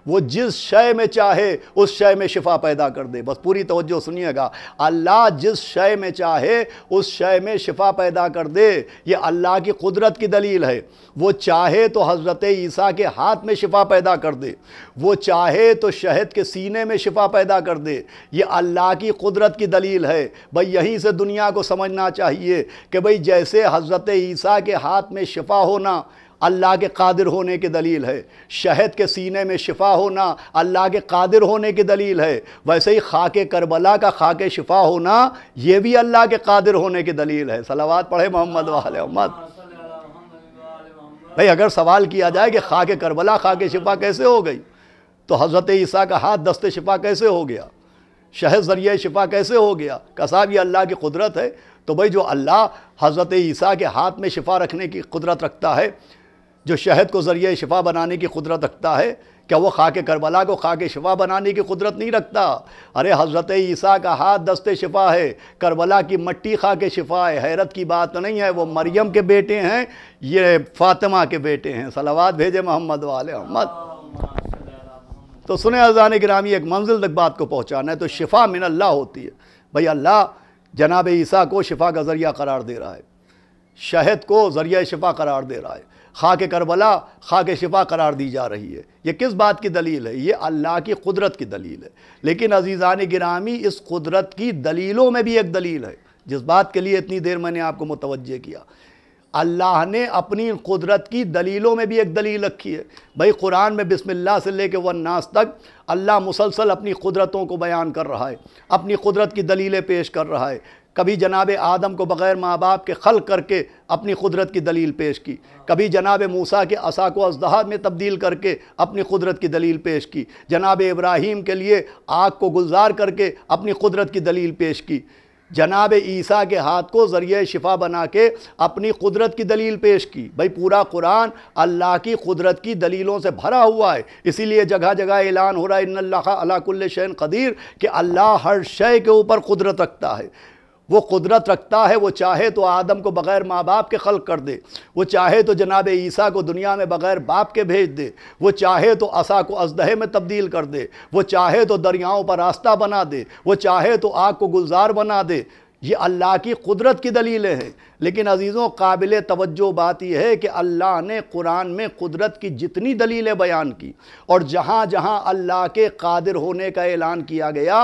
वो जिस शय में चाहे उस शय में शिफा पैदा कर दे बस पूरी तवज्जो सुनिएगा अल्लाह जिस शय में चाहे उस शय में शिफा पैदा कर दे ये अल्लाह की कुदरत की दलील है वो चाहे तो हज़रत ईसा के हाथ में शिफा पैदा कर दे वो चाहे तो शहद के सीने में शिफा पैदा कर दे ये अल्लाह की कुदरत की दलील है भाई यहीं से दुनिया को समझना चाहिए कि भाई जैसे हज़रत ईसा के हाथ में शिफा होना अल्लाह के कादिर होने की दलील है शहद के सीने में शिफा होना अल्लाह के कादिर होने की दलील है वैसे ही खाके करबला का खाके शिफा होना ये भी अल्लाह के कादिर होने की दलील है सलावाद पढ़े मोहम्मद वाले मोहम्मद भाई अगर सवाल किया जाए कि खाके करबला खाके शिफा कैसे हो गई तो हज़रत ईसा का हाथ दस्त शिफा कैसे हो गया शहद ज़रिए शिफा कैसे हो गया कसाब ये अल्लाह की कुदरत है तो भाई जो अल्लाह हज़रत ईसा के हाथ में शिफा रखने की कुदरत रखता है जो शहद को ज़रिए शिफा बनाने की कुदरत रखता है क्या वो खाके करबला को खाके शिफा बनाने की कुदरत नहीं रखता अरे हज़रत ईसा का हाथ दस्ते शिफा है करबला की मट्टी खाक शिफा है हैरत की बात तो नहीं है वो मरियम के बेटे हैं ये फातिमा के बेटे हैं सलावाद भेजे मोहम्मद वाले मोहम्मद तो सुने अजान ग्रामी एक मंजिल तक बात को पहुँचाना है तो शिफा मिन अल्लाह होती है भाई अल्लाह जनाब ईसा को शिफा का ज़रिया करार दे रहा है शहद को ज़रिया शिफा करार दे रहा है खाक करबला खाक शिफा करार दी जा रही है ये किस बात की दलील है ये अल्लाह की कुदरत की दलील है लेकिन अजीज़ान गिरामी इस कुदरत की दलीलों में भी एक दलील है जिस बात के लिए इतनी देर मैंने आपको मुतवजह किया अल्लाह ने अपनी कुदरत की दलीलों में भी एक दलील रखी है भाई कुरान में बिस्मिल्लाह से लेके नास तक अल्लाह मुसलसल अपनी कुदरतों को बयान कर रहा है अपनी कुदरत की दलीलें पेश कर रहा है कभी जनाब आदम को बग़ैर माँ बाप के खल करके अपनी कुदरत की दलील पेश की कभी जनाब मूसा के असा को में तब्दील करके अपनी कुदरत की दलील पेश की जनाब इब्राहीम के लिए आग को गुलजार करके अपनी कुदरत की दलील पेश की जनाब ईसा के हाथ को ज़रिए शिफा बना के अपनी कुदरत की दलील पेश की भाई पूरा कुरान अल्लाह की कुदरत की दलीलों से भरा हुआ है इसीलिए जगह जगह ऐलान हो रहा है इन अल्लाह अलाकुल्ल शैन कदीर कि अल्लाह हर शय के ऊपर कुदरत रखता है वो कुदरत रखता है वो चाहे तो आदम को बग़ैर माँ बाप के खल कर दे वो चाहे तो जनाब ईसा को दुनिया में बग़ैर बाप के भेज दे वो चाहे तो असा को अजदहे में तब्दील कर दे वो चाहे तो दरियाओं पर रास्ता बना दे वो चाहे तो आग को गुलजार बना दे ये अल्लाह की कुदरत की दलीलें हैं लेकिन अजीज़ों काबिल तवज्जो बात यह है कि अल्लाह ने कुरान में कुदरत की जितनी दलीलें बयान की और जहाँ जहाँ अल्लाह के कादिर होने का ऐलान किया गया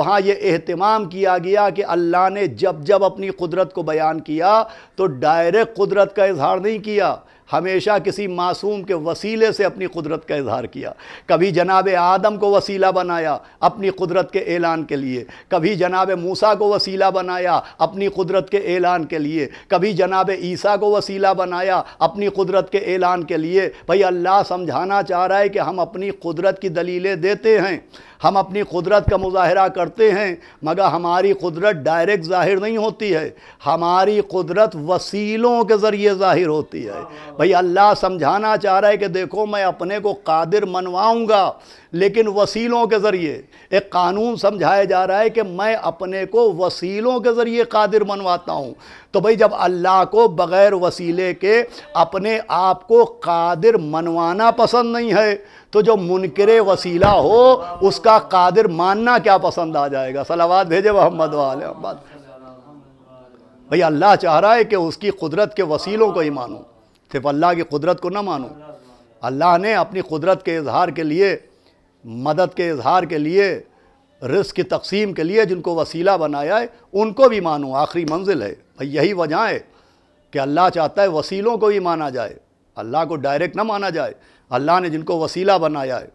वहाँ ये अहतमाम किया गया कि अल्लाह ने जब जब अपनी कुदरत को बयान किया तो डायरेक्ट कुदरत का इजहार नहीं किया हमेशा किसी मासूम के वसीले से अपनी कुदरत का इजहार किया कभी जनाब आदम को वसीला बनाया अपनी कुदरत के ऐलान के लिए कभी जनाब मूसा को वसीला बनाया अपनी कुदरत के ऐलान के लिए कभी जनाब ईसा को वसीला बनाया अपनी कुदरत के ऐलान के लिए भाई अल्लाह समझाना चाह रहा है कि हम अपनी कुदरत की दलीलें देते हैं हम अपनी कुदरत का मुजाहरा करते हैं मगर हमारी कुदरत डायरेक्ट ज़ाहिर नहीं होती है हमारी कुदरत वसीलों के ज़रिए ज़ाहिर होती है भाई अल्लाह समझाना चाह रहा है कि देखो मैं अपने को कादिर मनवाऊँगा लेकिन वसीलों के ज़रिए एक कानून समझाया जा रहा है कि मैं अपने को वसीलों के ज़रिए कादिर मनवाता हूँ तो भाई जब अल्लाह को बग़ैर वसीले के अपने आप को कादिर मनवाना पसंद नहीं है तो जो मुनकर वसीला हो उसका कादिर मानना क्या पसंद आ जाएगा सलावाद भेजे मोहम्मद वाले मोहम्मद भाई अल्लाह चाह रहा है कि उसकी कुदरत के वसीलों को ही मानो सिर्फ अल्लाह की कुदरत को ना मानो अल्लाह ने अपनी कुदरत के इजहार के लिए मदद के इजहार के लिए रिस्क की तकसीम के लिए जिनको वसीला बनाया है उनको भी मानो आखिरी मंजिल है भाई यही वजह है कि अल्लाह चाहता है वसीलों को ही माना जाए अल्लाह को डायरेक्ट ना माना जाए अल्लाह ने जिनको वसीला बनाया है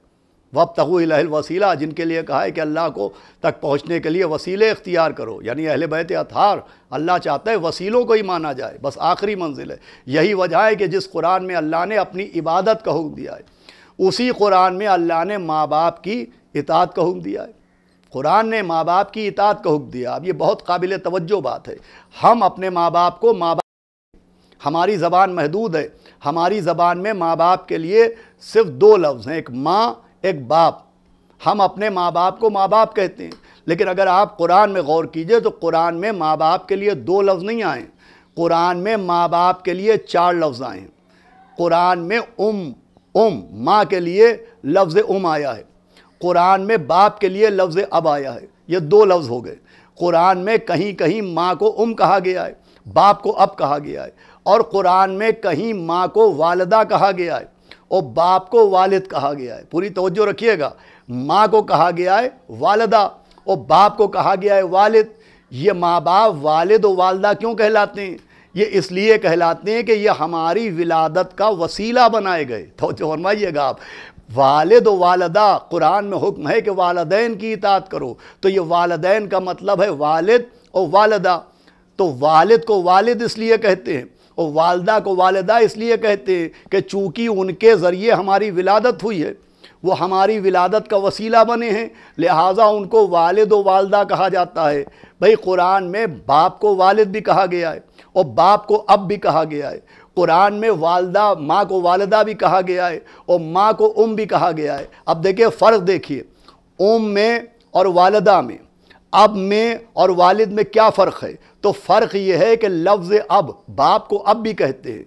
वब तहूल वसीला जिनके लिए कहा है कि अल्लाह को तक पहुँचने के लिए वसीले इख्तियार करो यानी अहल बैत अथार अल्लाह चाहता है वसीलों को ही माना जाए बस आखिरी मंजिल है यही वजह है कि जिस कुरान में अल्लाह ने अपनी इबादत का हुक्म दिया है उसी कुरान में अल्लाह ने माँ बाप की इतात का हुक्म दिया है कुरान ने माँ बाप की इतात का हुक्म दिया अब ये बहुत काबिल तवज्जो बात है हम अपने माँ बाप को माँ हमारी ज़बान महदूद है हमारी ज़बान में माँ बाप के लिए सिर्फ दो लफ्ज़ हैं एक माँ एक बाप हम अपने माँ बाप को माँ बाप कहते हैं लेकिन अगर आप कुरान में गौर कीजिए तो कुरान में माँ बाप के लिए दो लफ्ज़ नहीं आए कुरान में माँ बाप के लिए चार लफ्ज़ आए कुरान में उम उम माँ के लिए लफ्ज़ उम आया है कुरान में बाप के लिए लफ्ज़ अब आया है ये दो लफ्ज़ हो गए कुरान में कहीं कहीं माँ को उम कहा गया है बाप को अब कहा गया है और कुरान में कहीं माँ को वालदा कहा गया है और बाप को वालिद कहा गया है पूरी तोज्जो रखिएगा माँ को कहा गया है वालदा और बाप को कहा गया है वालिद ये माँ बाप वालिद और वालदा क्यों कहलाते हैं ये इसलिए कहलाते हैं कि ये हमारी विलादत का वसीला बनाए गए तो जो फरमाइएगा आप वालद वालदा कुरान में हुक्म है कि वालदेन की इतात करो तो ये वालदेन का मतलब है वालिद और वालदा तो वालिद को वालिद इसलिए कहते हैं वालदा को वालदा इसलिए कहते कि चूँकि उनके ज़रिए हमारी विलादत हुई है वो हमारी विलादत का वसीला बने हैं लिहाजा उनको वालद व वालदा कहा जाता है भाई कुरान में बाप को वालद भी कहा गया है और बाप को अब भी कहा गया है कुरान में वालदा माँ को वालदा भी कहा गया है और माँ को उम भी कहा गया है अब देखिए फ़र्क देखिए उम में और वालदा में अब में और वालिद में क्या फ़र्क है तो फ़र्क यह है कि लफ्ज़ अब बाप को अब भी कहते हैं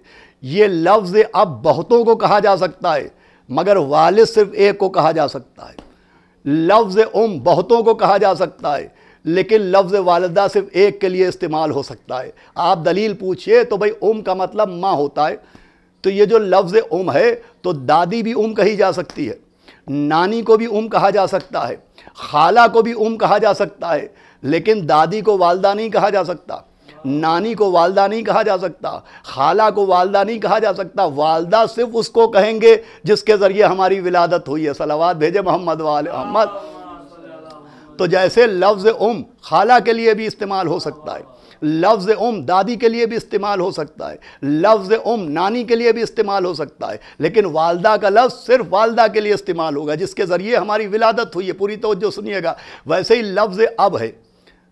ये लफ्ज़ अब बहुतों को कहा जा सकता है मगर वालिद सिर्फ एक को कहा जा सकता है लफ्ज़ उम बहुतों को कहा जा सकता है लेकिन लफ्ज़ वालदा सिर्फ एक के लिए इस्तेमाल हो सकता है आप दलील पूछिए तो भाई उम का मतलब माँ होता है तो ये जो लफ्ज़ उम है तो दादी भी उम कही जा सकती है नानी को भी उम कहा जा सकता है खाला को भी उम कहा जा सकता है लेकिन दादी को वालदा नहीं कहा जा सकता नानी को वालदा नहीं कहा जा सकता खाला को वालदा नहीं कहा जा सकता वालदा सिर्फ उसको कहेंगे जिसके ज़रिए हमारी विलादत हुई है सलावाद भेजे मोहम्मद वाल मोहम्मद तो जैसे लफ्ज़ उम खाला के लिए भी इस्तेमाल हो सकता है लफ्ज़ उम दादी के लिए भी इस्तेमाल हो सकता है लफ्ज़ उम नानी के लिए भी इस्तेमाल हो सकता है लेकिन वालदा का लफ्ज़ सिर्फ वालदा के लिए इस्तेमाल होगा जिसके ज़रिए हमारी विलादत हुई है पूरी तवज्जो सुनिएगा वैसे ही लफ्ज़ अब है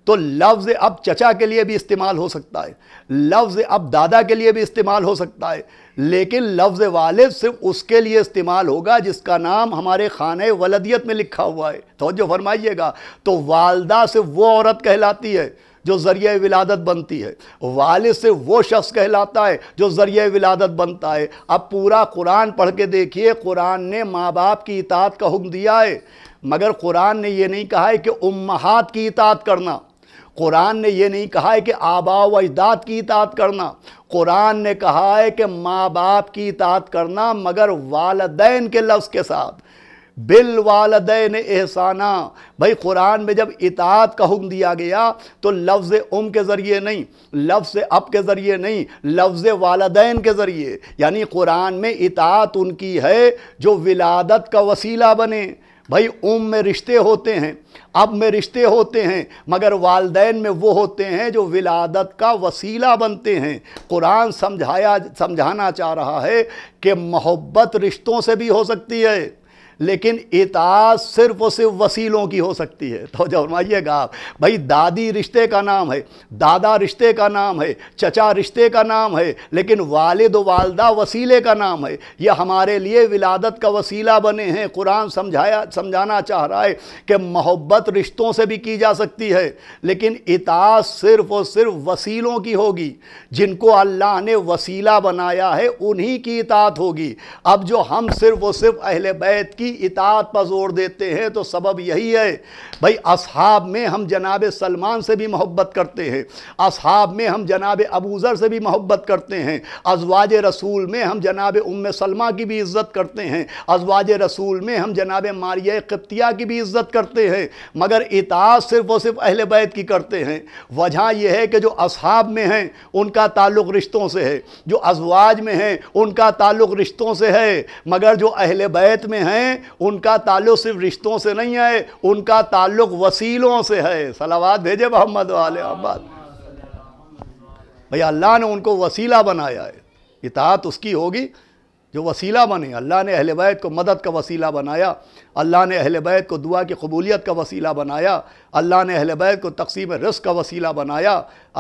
तो लफ्ज़ अब चचा के लिए भी इस्तेमाल हो सकता है लफ्ज़ अब दादा के लिए भी इस्तेमाल हो सकता है लेकिन लफ्ज़ वालिद सिर्फ उसके लिए इस्तेमाल होगा जिसका नाम हमारे खान वलदियत में लिखा हुआ है तो जो फरमाइएगा तो वालदा सिर्फ वो औरत कहलाती है जो ज़रिए विलादत बनती है वालिद से वो शख्स कहलाता है जो ज़रिए विलादत बनता है अब पूरा कुरान पढ़ के देखिए कुरान ने माँ बाप की इतात का हुक्म दिया है मगर कुरान ने यह नहीं कहा है कि उम्महात की इतात करना कुरान ने यह नहीं कहा है कि आबा व अजदाद की इतात करना कुरान ने कहा है कि माँ बाप की इतात करना मगर वालदेन के लफ्ज़ के साथ बिल वालदैन एहसाना भाई कुरान में जब इतात का हुक्म दिया गया तो लफ्ज़ उम के ज़रिए नहीं लफ्ज़ अब के ज़रिए नहीं लफ्ज़ वालदैन के ज़रिए यानी कुरान में इतात उनकी है जो विलादत का वसीला बने भाई उम में रिश्ते होते हैं अब में रिश्ते होते हैं मगर वालदेन में वो होते हैं जो विलादत का वसीला बनते हैं कुरान समझाया समझाना चाह रहा है कि मोहब्बत रिश्तों से भी हो सकती है लेकिन इताज सिर्फ और सिर्फ वसीलों की हो सकती है तो फरमाइएगा आप भाई दादी रिश्ते का नाम है दादा रिश्ते का नाम है चचा रिश्ते का नाम है लेकिन वालद वालदा वसीले का नाम है यह हमारे लिए विलादत का वसीला बने हैं कुरान समझाया समझाना चाह रहा है कि मोहब्बत रिश्तों से भी की जा सकती है लेकिन इताज सिर्फ और सिर्फ वसीलों की होगी जिनको अल्लाह ने वसीला बनाया है उन्हीं की इतात होगी अब जो हम सिर्फ और सिर्फ अहल बैत की इतात पर जोर देते हैं तो सबब यही है भाई असहाब में हम जनाब सलमान से भी मोहब्बत करते हैं असहाब में हम जनाब अबूज़र से भी मोहब्बत करते हैं अजवाज रसूल में हम जनाब उम सलमा की भी इज़्ज़त करते हैं अजवाज रसूल में हम जनाब मारिया कप्तिया की भी इज़्ज़त करते हैं मगर इतात सिर्फ व सिर्फ अहल बैत की करते हैं वजह यह है कि जो असहाब में हैं उनका ताल्लुक़ रिश्तों से है जो अजवाज में हैं उनका ताल्लुक़ रिश्तों से है मगर जो अहल बैत में हैं हैं उनका ताल्लुक सिर्फ रिश्तों से नहीं है उनका ताल्लुक वसीलों से है सलावाद भेजे मोहम्मद वाले अब्बाद भाई अल्लाह ने उनको वसीला बनाया है इतात उसकी होगी जो वसीला बने अल्लाह ने अहले बैत को मदद का वसीला बनाया अल्लाह ने अहले बैत को दुआ की कबूलियत का वसीला बनाया अल्लाह ने अहले बैत को तकसीम रस का वसीला बनाया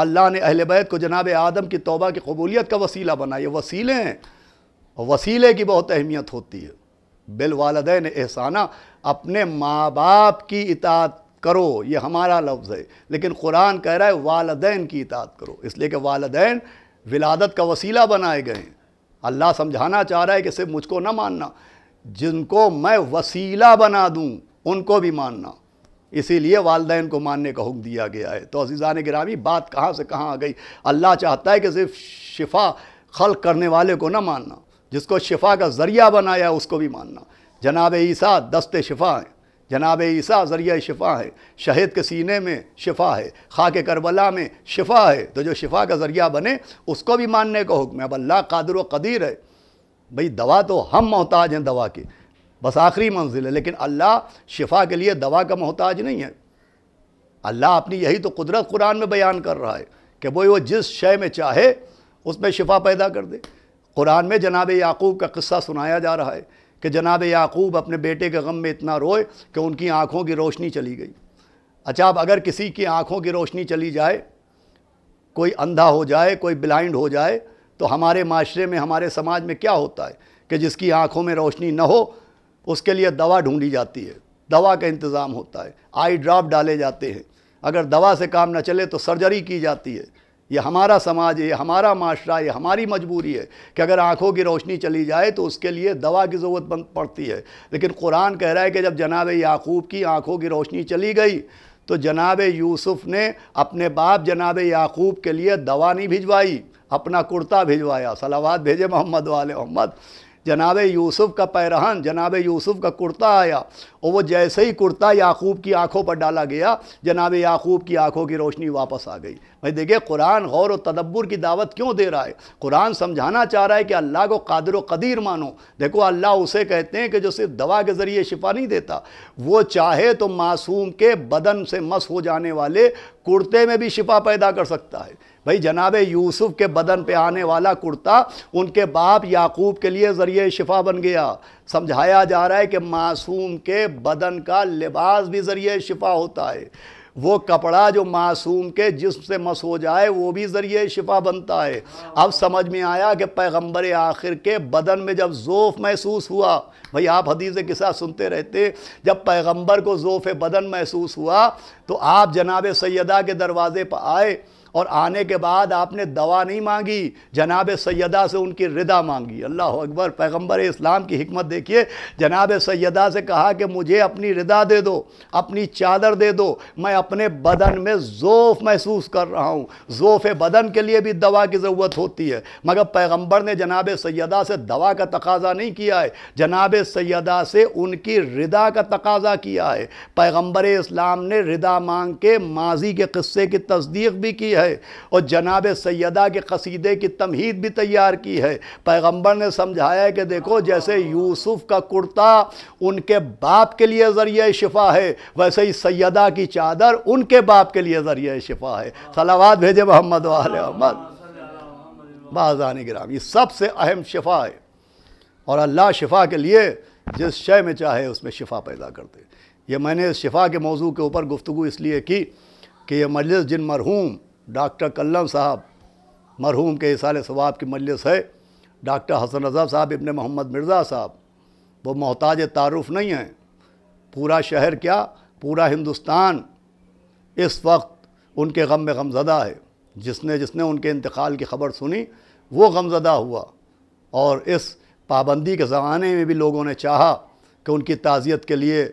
अल्लाह ने अहल बैत को जनाब आदम की तोबा की कबूलियत का वसीला बनाया वसीले हैं और वसीले की बहुत अहमियत होती है बिल एहसाना अपने माँ बाप की इतात करो ये हमारा लफ्ज़ है लेकिन कुरान कह रहा है वालदेन की इतात करो इसलिए कि वालदेन विलादत का वसीला बनाए गए हैं अल्लाह समझाना चाह रहा है कि सिर्फ मुझको ना मानना जिनको मैं वसीला बना दूँ उनको भी मानना इसीलिए वालदेन को मानने का हुक्म दिया गया है तो ने गिरामी बात कहाँ से कहाँ आ गई अल्लाह चाहता है कि सिर्फ शिफा खल करने वाले को ना मानना जिसको शिफा का ज़रिया बनाया उसको भी मानना जनाब ईसा दस्त शिफा हैं जनाब ईसा ज़रिया शिफा है शहीद के सीने में शिफा है के करबला में शिफा है तो जो शिफा का ज़रिया बने उसको भी मानने का हुक्म है अब अल्लाह कादर व कदीर है भाई दवा तो हम मोहताज हैं दवा की बस आखिरी मंजिल है लेकिन अल्लाह शिफा के लिए दवा का मोहताज नहीं है अल्लाह अपनी यही तो कुदरत कुरान में बयान कर रहा है कि वो वो जिस शय में चाहे उसमें शिफा पैदा कर दे कुरान में जनाब याकूब का किस्सा सुनाया जा रहा है कि जनाब याकूब अपने बेटे के गम में इतना रोए कि उनकी आँखों की रोशनी चली गई अच्छा अब अगर किसी की आँखों की रोशनी चली जाए कोई अंधा हो जाए कोई ब्लाइंड हो जाए तो हमारे माशरे में हमारे समाज में क्या होता है कि जिसकी आँखों में रोशनी न हो उसके लिए दवा ढूंढी जाती है दवा का इंतज़ाम होता है आई ड्राप डाले जाते हैं अगर दवा से काम न चले तो सर्जरी की जाती है ये हमारा समाज है ये हमारा माशरा ये हमारी मजबूरी है कि अगर आँखों की रोशनी चली जाए तो उसके लिए दवा की ज़रूरत पड़ती है लेकिन कुरान कह रहा है कि जब जनाब याकूब की आँखों की रोशनी चली गई तो जनाब यूसुफ़ ने अपने बाप जनाब याकूब के लिए दवा नहीं भिजवाई अपना कुर्ता भिजवाया सलावाद भेजे मोहम्मद वाले मोहम्मद जनाब यूसुफ़ का पैरहन जनाब यूसुफ़ का कुर्ता आया और वो जैसे ही कुर्ता याकूब की आँखों पर डाला गया जनाब याकूब की आँखों की रोशनी वापस आ गई भाई देखिए कुरान गौर व तदब्बर की दावत क्यों दे रहा है कुरान समझाना चाह रहा है कि अल्लाह को कादर कदीर मानो देखो अल्लाह उसे कहते हैं कि जो सिर्फ दवा के ज़रिए शिफा नहीं देता वो चाहे तो मासूम के बदन से मस हो जाने वाले कुर्ते में भी शिफा पैदा कर सकता है भाई जनाब यूसुफ के बदन पे आने वाला कुर्ता उनके बाप याकूब के लिए ज़रिए शिफा बन गया समझाया जा रहा है कि मासूम के बदन का लिबास भी ज़रिए शिफा होता है वो कपड़ा जो मासूम के जिसम से मस हो जाए वो भी ज़रिए शिफा बनता है अब समझ में आया कि पैगंबर आखिर के बदन में जब जोफ़ महसूस हुआ भाई आप हदीस किस्सा सुनते रहते जब पैगंबर को जोफ़ बदन महसूस हुआ तो आप जनाब सैदा के दरवाज़े पर आए और आने के बाद आपने दवा नहीं मांगी जनाब सैदा से उनकी रिदा मांगी अल्लाह अकबर पैगम्बर इस्लाम की हमत देखिए जनाब सैदा से कहा कि मुझे अपनी रिदा दे दो अपनी चादर दे दो मैं अपने बदन में जोफ़ महसूस कर रहा हूँ जोफ़ बदन के लिए भी दवा की ज़रूरत होती है मगर पैगम्बर ने जनाब सैदा से दवा का तकाजा नहीं किया है जनाब सैदा से उनकी रिदा का तकाजा किया है पैगम्बर इस्लाम ने रिदा मांग के माजी के किस्से की तस्दीक भी की है है और जनाब सैदा के कसीदे की तमहीद भी तैयार की है पैगम्बर ने समझाया कि देखो जैसे यूसुफ़ का कुर्ता उनके बाप के लिए ज़रिए शिफा है वैसे ही सैदा की चादर उनके बाप के लिए ज़रिए शिफा है सलावाद भेजे मोहम्मद वाल मोहम्मद बाजान ग्राम ये सबसे अहम शिफा है और अल्लाह शिफा के लिए जिस शय में चाहे उसमें शिफा पैदा करते ये मैंने इस शिफा के मौजू के ऊपर गुफ्तु इसलिए की कि यह मजलिस जिन मरहूम डॉक्टर कल्लम साहब मरहूम के इसाल सवाब की मजलिस है डॉक्टर हसन रजा साहब इबन मोहम्मद मिर्ज़ा साहब वो मोहताज तारुफ नहीं हैं पूरा शहर क्या पूरा हिंदुस्तान इस वक्त उनके गम में गमज़दा है जिसने जिसने उनके इंतकाल की खबर सुनी वो गमज़दा हुआ और इस पाबंदी के ज़माने में भी लोगों ने चाहा कि उनकी ताज़ियत के लिए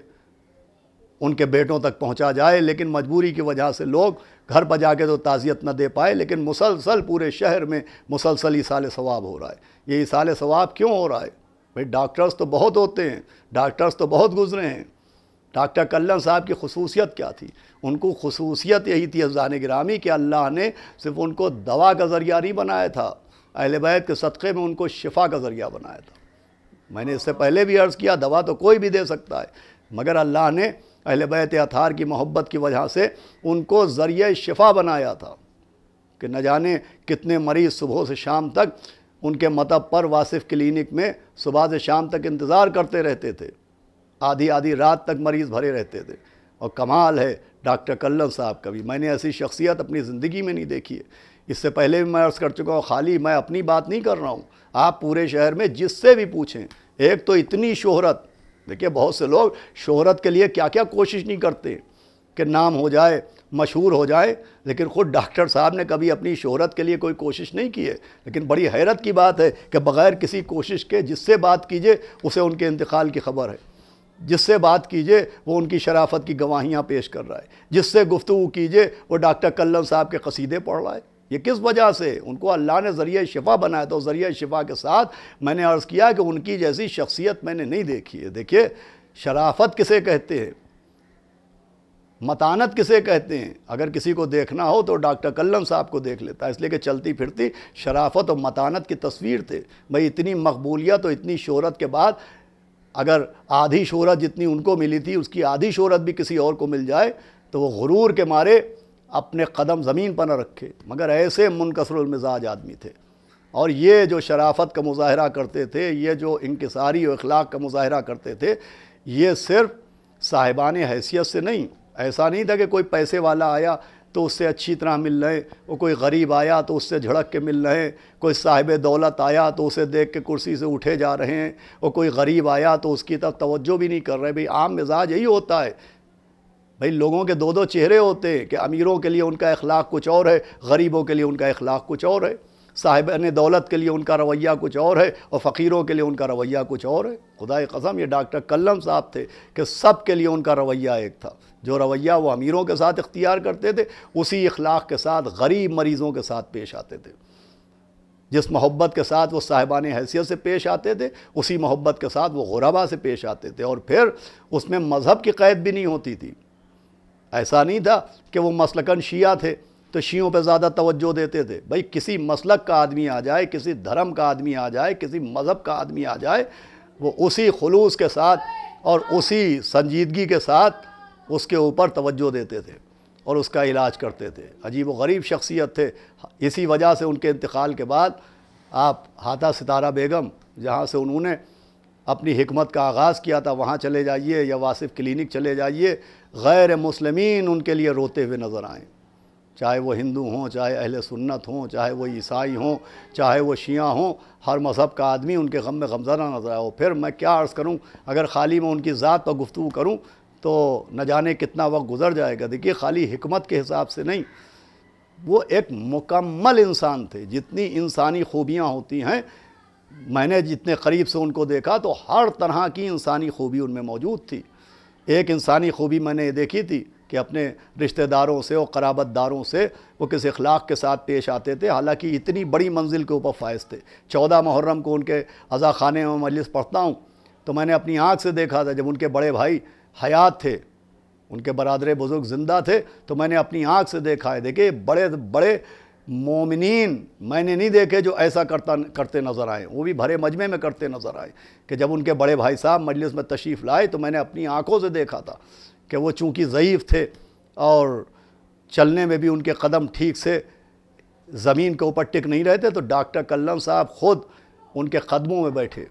उनके बेटों तक पहुंचा जाए लेकिन मजबूरी की वजह से लोग घर पर के तो ताज़ियत ना दे पाए लेकिन मुसलसल पूरे शहर में मुसलसल इसाल सवाब हो रहा है ये इसाल सवाब क्यों हो रहा है भाई डॉक्टर्स तो बहुत होते हैं डॉक्टर्स तो बहुत गुजरे हैं डॉक्टर कल्लन साहब की खसूसियत क्या थी उनको खसूसियत यही थी अफजान ग्रामी कि अल्लाह ने सिर्फ उनको दवा का ज़रिया नहीं बनाया था अहल बैत के सदक़े में उनको शिफा का ज़रिया बनाया था मैंने इससे पहले भी अर्ज़ किया दवा तो कोई भी दे सकता है मगर अल्लाह ने अहल बैत अतार की मोहब्बत की वजह से उनको ज़रिए शिफा बनाया था कि न जाने कितने मरीज़ सुबह से शाम तक उनके मतब पर वासिफ क्लिनिक में सुबह से शाम तक इंतज़ार करते रहते थे आधी आधी रात तक मरीज़ भरे रहते थे और कमाल है डॉक्टर कल्लन साहब का भी मैंने ऐसी शख्सियत अपनी ज़िंदगी में नहीं देखी है इससे पहले भी मैं अर्ज़ कर चुका हूँ खाली मैं अपनी बात नहीं कर रहा हूँ आप पूरे शहर में जिससे भी पूछें एक तो इतनी शोहरत देखिए बहुत से लोग शोहरत के लिए क्या क्या कोशिश नहीं करते कि नाम हो जाए मशहूर हो जाए लेकिन ख़ुद डॉक्टर साहब ने कभी अपनी शोहरत के लिए कोई कोशिश नहीं की है लेकिन बड़ी हैरत की बात है कि बग़ैर किसी कोशिश के जिससे बात कीजिए उसे उनके इंतकाल की खबर है जिससे बात कीजिए वो उनकी शराफत की गवाहियाँ पेश कर रहा है जिससे गुफ्तु कीजिए वो डॉक्टर कल्लम साहब के कसीदे पढ़ रहा है ये किस वजह से उनको अल्लाह ने ज़रिए शिफा बनाया तो ज़रिए शिफा के साथ मैंने अर्ज़ किया कि उनकी जैसी शख्सियत मैंने नहीं देखी है देखिए शराफत किसे कहते हैं मतानत किसे कहते हैं अगर किसी को देखना हो तो डॉक्टर कल्लम साहब को देख लेता है इसलिए कि चलती फिरती शराफत और मतानत की तस्वीर थे भाई इतनी मकबूलियत और इतनी शहरत के बाद अगर आधी शहरत जितनी उनको मिली थी उसकी आधी शहरत भी किसी और को मिल जाए तो वो गुरूर के मारे अपने कदम ज़मीन पर न रखे मगर ऐसे मुनकसरमिजाज आदमी थे और ये जो शराफत का मुजाहरा करते थे ये जो इंकसारी और अखलाक का मुजाहरा करते थे ये सिर्फ साहिबान हैसियत से नहीं ऐसा नहीं था कि कोई पैसे वाला आया तो उससे अच्छी तरह मिल रहे वो कोई गरीब आया तो उससे झड़क के मिल रहे कोई साहिब दौलत आया तो उसे देख के कुर्सी से उठे जा रहे हैं और कोई गरीब आया तो उसकी तरफ तवज्जो भी नहीं कर रहे भाई आम मिजाज यही होता है भाई लोगों के दो दो चेहरे होते हैं कि अमीरों के लिए उनका अखलाक कुछ और है गरीबों के लिए उनका अखलाक कुछ और है साहिबान दौलत के लिए उनका रवैया कुछ और है और फ़कीरों के लिए उनका रवैया कुछ और है खुदा कसम ये डॉक्टर कल्लम साहब थे कि सब के लिए उनका रवैया एक था जो रवैया वो अमीरों के साथ इख्तियार करते थे उसी अखलाक के साथ गरीब मरीज़ों के साथ पेश आते थे जिस मोहब्बत के साथ वो साहिबान हैसियत से पेश आते थे उसी मोहब्बत के साथ वो गुरबा से पेश आते थे और फिर उसमें मज़हब की क़ैद भी नहीं होती थी ऐसा नहीं था कि वो मसलकन शिया थे तो शियों पे ज़्यादा तवज्जो देते थे भाई किसी मसलक का आदमी आ जाए किसी धर्म का आदमी आ जाए किसी मज़हब का आदमी आ जाए वो उसी खलूस के साथ और उसी संजीदगी के साथ उसके ऊपर तवज्जो देते थे और उसका इलाज करते थे अजीब गरीब शख्सियत थे इसी वजह से उनके इंतकाल के बाद आप हाथा सितारा बेगम जहाँ से उन्होंने अपनी हमत का आगाज़ किया था वहाँ चले जाइए या वासिफ क्लिनिक चले जाइए गैर मुसलमिन उनके लिए रोते हुए नज़र आएँ चाहे वो हिंदू हों चाहे अहल सुन्नत हों चाहे वो ईसाई हों चाहे वो शिया हों हर मज़हब का आदमी उनके गम में गमजाना नजर आए फिर मैं क्या अर्ज़ करूँ अगर खाली मैं उनकी ज़ात पर गुफ्तु करूँ तो न जाने कितना वक्त गुजर जाएगा देखिए खाली हमत के हिसाब से नहीं वो एक मुकम्मल इंसान थे जितनी इंसानी खूबियाँ होती हैं मैंने जितने करीब से उनको देखा तो हर तरह की इंसानी खूबी उनमें मौजूद थी एक इंसानी खूबी मैंने देखी थी कि अपने रिश्तेदारों से और कराबतदारों से वो किस अखलाक के साथ पेश आते थे हालांकि इतनी बड़ी मंजिल के ऊपर फायज थे चौदह मुहर्रम को उनके अज़ा खाने में मजलिस पढ़ता हूँ तो मैंने अपनी आँख से देखा था जब उनके बड़े भाई हयात थे उनके बरदर बुज़ुर्ग ज़िंदा थे तो मैंने अपनी आँख से देखा है देखिए बड़े बड़े मोमिन मैंने नहीं देखे जो ऐसा करता करते नज़र आए वो भी भरे मजमे में करते नज़र आए कि जब उनके बड़े भाई साहब मजलिस में तशरीफ़ लाए तो मैंने अपनी आँखों से देखा था कि वो चूँकि ज़यीफ़ थे और चलने में भी उनके कदम ठीक से ज़मीन के ऊपर टिक नहीं रहते तो डॉक्टर कल्लम साहब ख़ुद उनके कदमों में बैठे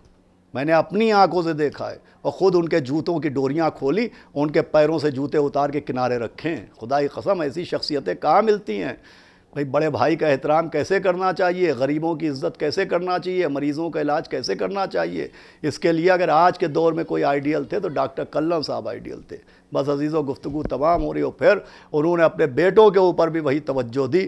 मैंने अपनी आंखों से देखा है और ख़ुद उनके जूतों की डोरियां खोली उनके पैरों से जूते उतार के किनारे रखें खुदा ही कसम ऐसी शख्सियतें कहाँ मिलती हैं भाई बड़े भाई का एहतराम कैसे करना चाहिए गरीबों की इज्जत कैसे करना चाहिए मरीज़ों का इलाज कैसे करना चाहिए इसके लिए अगर आज के दौर में कोई आइडियल थे तो डॉक्टर कल्लम साहब आइडियल थे बस अजीज़ व गुफ्तु तमाम हो रही हो फिर उन्होंने अपने बेटों के ऊपर भी वही तवज्जो दी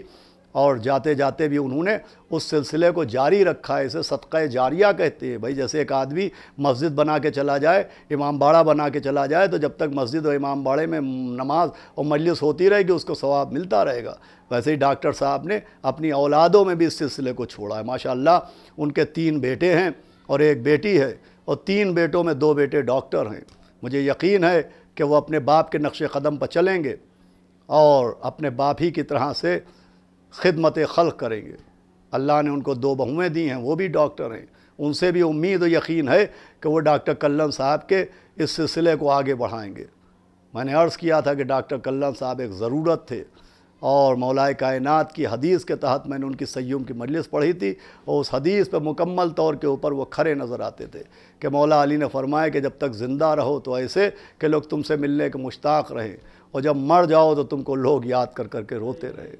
और जाते जाते भी उन्होंने उस सिलसिले को जारी रखा है इसे सदक़ जारिया कहते हैं भाई जैसे एक आदमी मस्जिद बना के चला जाए इमाम बाड़ा बना के चला जाए तो जब तक मस्जिद और इमाम बाड़े में नमाज और मजलिस होती रहेगी उसको सवाब मिलता रहेगा वैसे ही डॉक्टर साहब ने अपनी औलादों में भी इस सिलसिले को छोड़ा है माशा उनके तीन बेटे हैं और एक बेटी है और तीन बेटों में दो बेटे डॉक्टर हैं मुझे यकीन है कि वो अपने बाप के नक्श कदम पर चलेंगे और अपने बाप ही की तरह से खदमत खल करेंगे अल्लाह ने उनको दो बहुएँ दी हैं वो भी डॉक्टर हैं उनसे भी उम्मीद और यकीन है कि वो डॉक्टर कल्लम साहब के इस सिलसिले को आगे बढ़ाएंगे मैंने अर्ज़ किया था कि डॉक्टर कल्लन साहब एक ज़रूरत थे और मौलाए कायनात की हदीस के तहत मैंने उनकी सय्यूम की मजलिस पढ़ी थी और उस हदीस पर मुकम्मल तौर के ऊपर वो खरे नज़र आते थे कि मौला अली ने फरमाया कि जब तक ज़िंदा रहो तो ऐसे कि लोग तुमसे मिलने के मुश्ताक रहें और जब मर जाओ तो तुमको लोग याद कर करके रोते रहें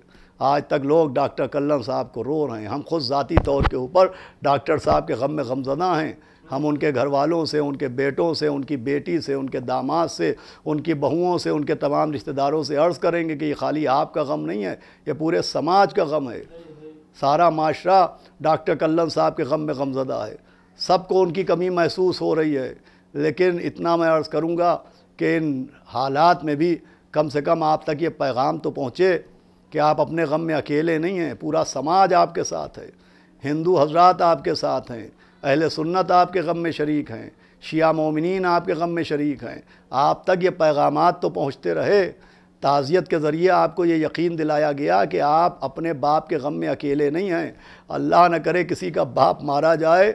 आज तक लोग डॉक्टर कल्लम साहब को रो रहे हैं हम खुद ज़ाती तौर के ऊपर डॉक्टर साहब के गम में गमजदा हैं हम उनके घर वालों से उनके बेटों से उनकी बेटी से उनके दामाद से उनकी बहुओं से उनके तमाम रिश्तेदारों से अर्ज़ करेंगे कि ये खाली आपका गम नहीं है ये पूरे समाज का गम है सारा माशरा डॉक्टर कल्लम साहब के गम में गमजदा है सबको उनकी कमी महसूस हो रही है लेकिन इतना मैं अर्ज़ करूँगा कि इन हालात में भी कम से कम आप तक ये पैगाम तो पहुँचे कि आप अपने गम में अकेले नहीं हैं पूरा समाज आपके साथ है हिंदू हजरात आपके साथ हैं अहल सुन्नत आपके गम में शरीक हैं शिया मोमिन आपके गम में शरीक हैं आप तक ये पैगाम तो पहुँचते रहे ताज़ियत के ज़रिए आपको ये यकीन दिलाया गया कि आप अपने बाप के गम में अकेले नहीं हैं अल्लाह न करे किसी का बाप मारा जाए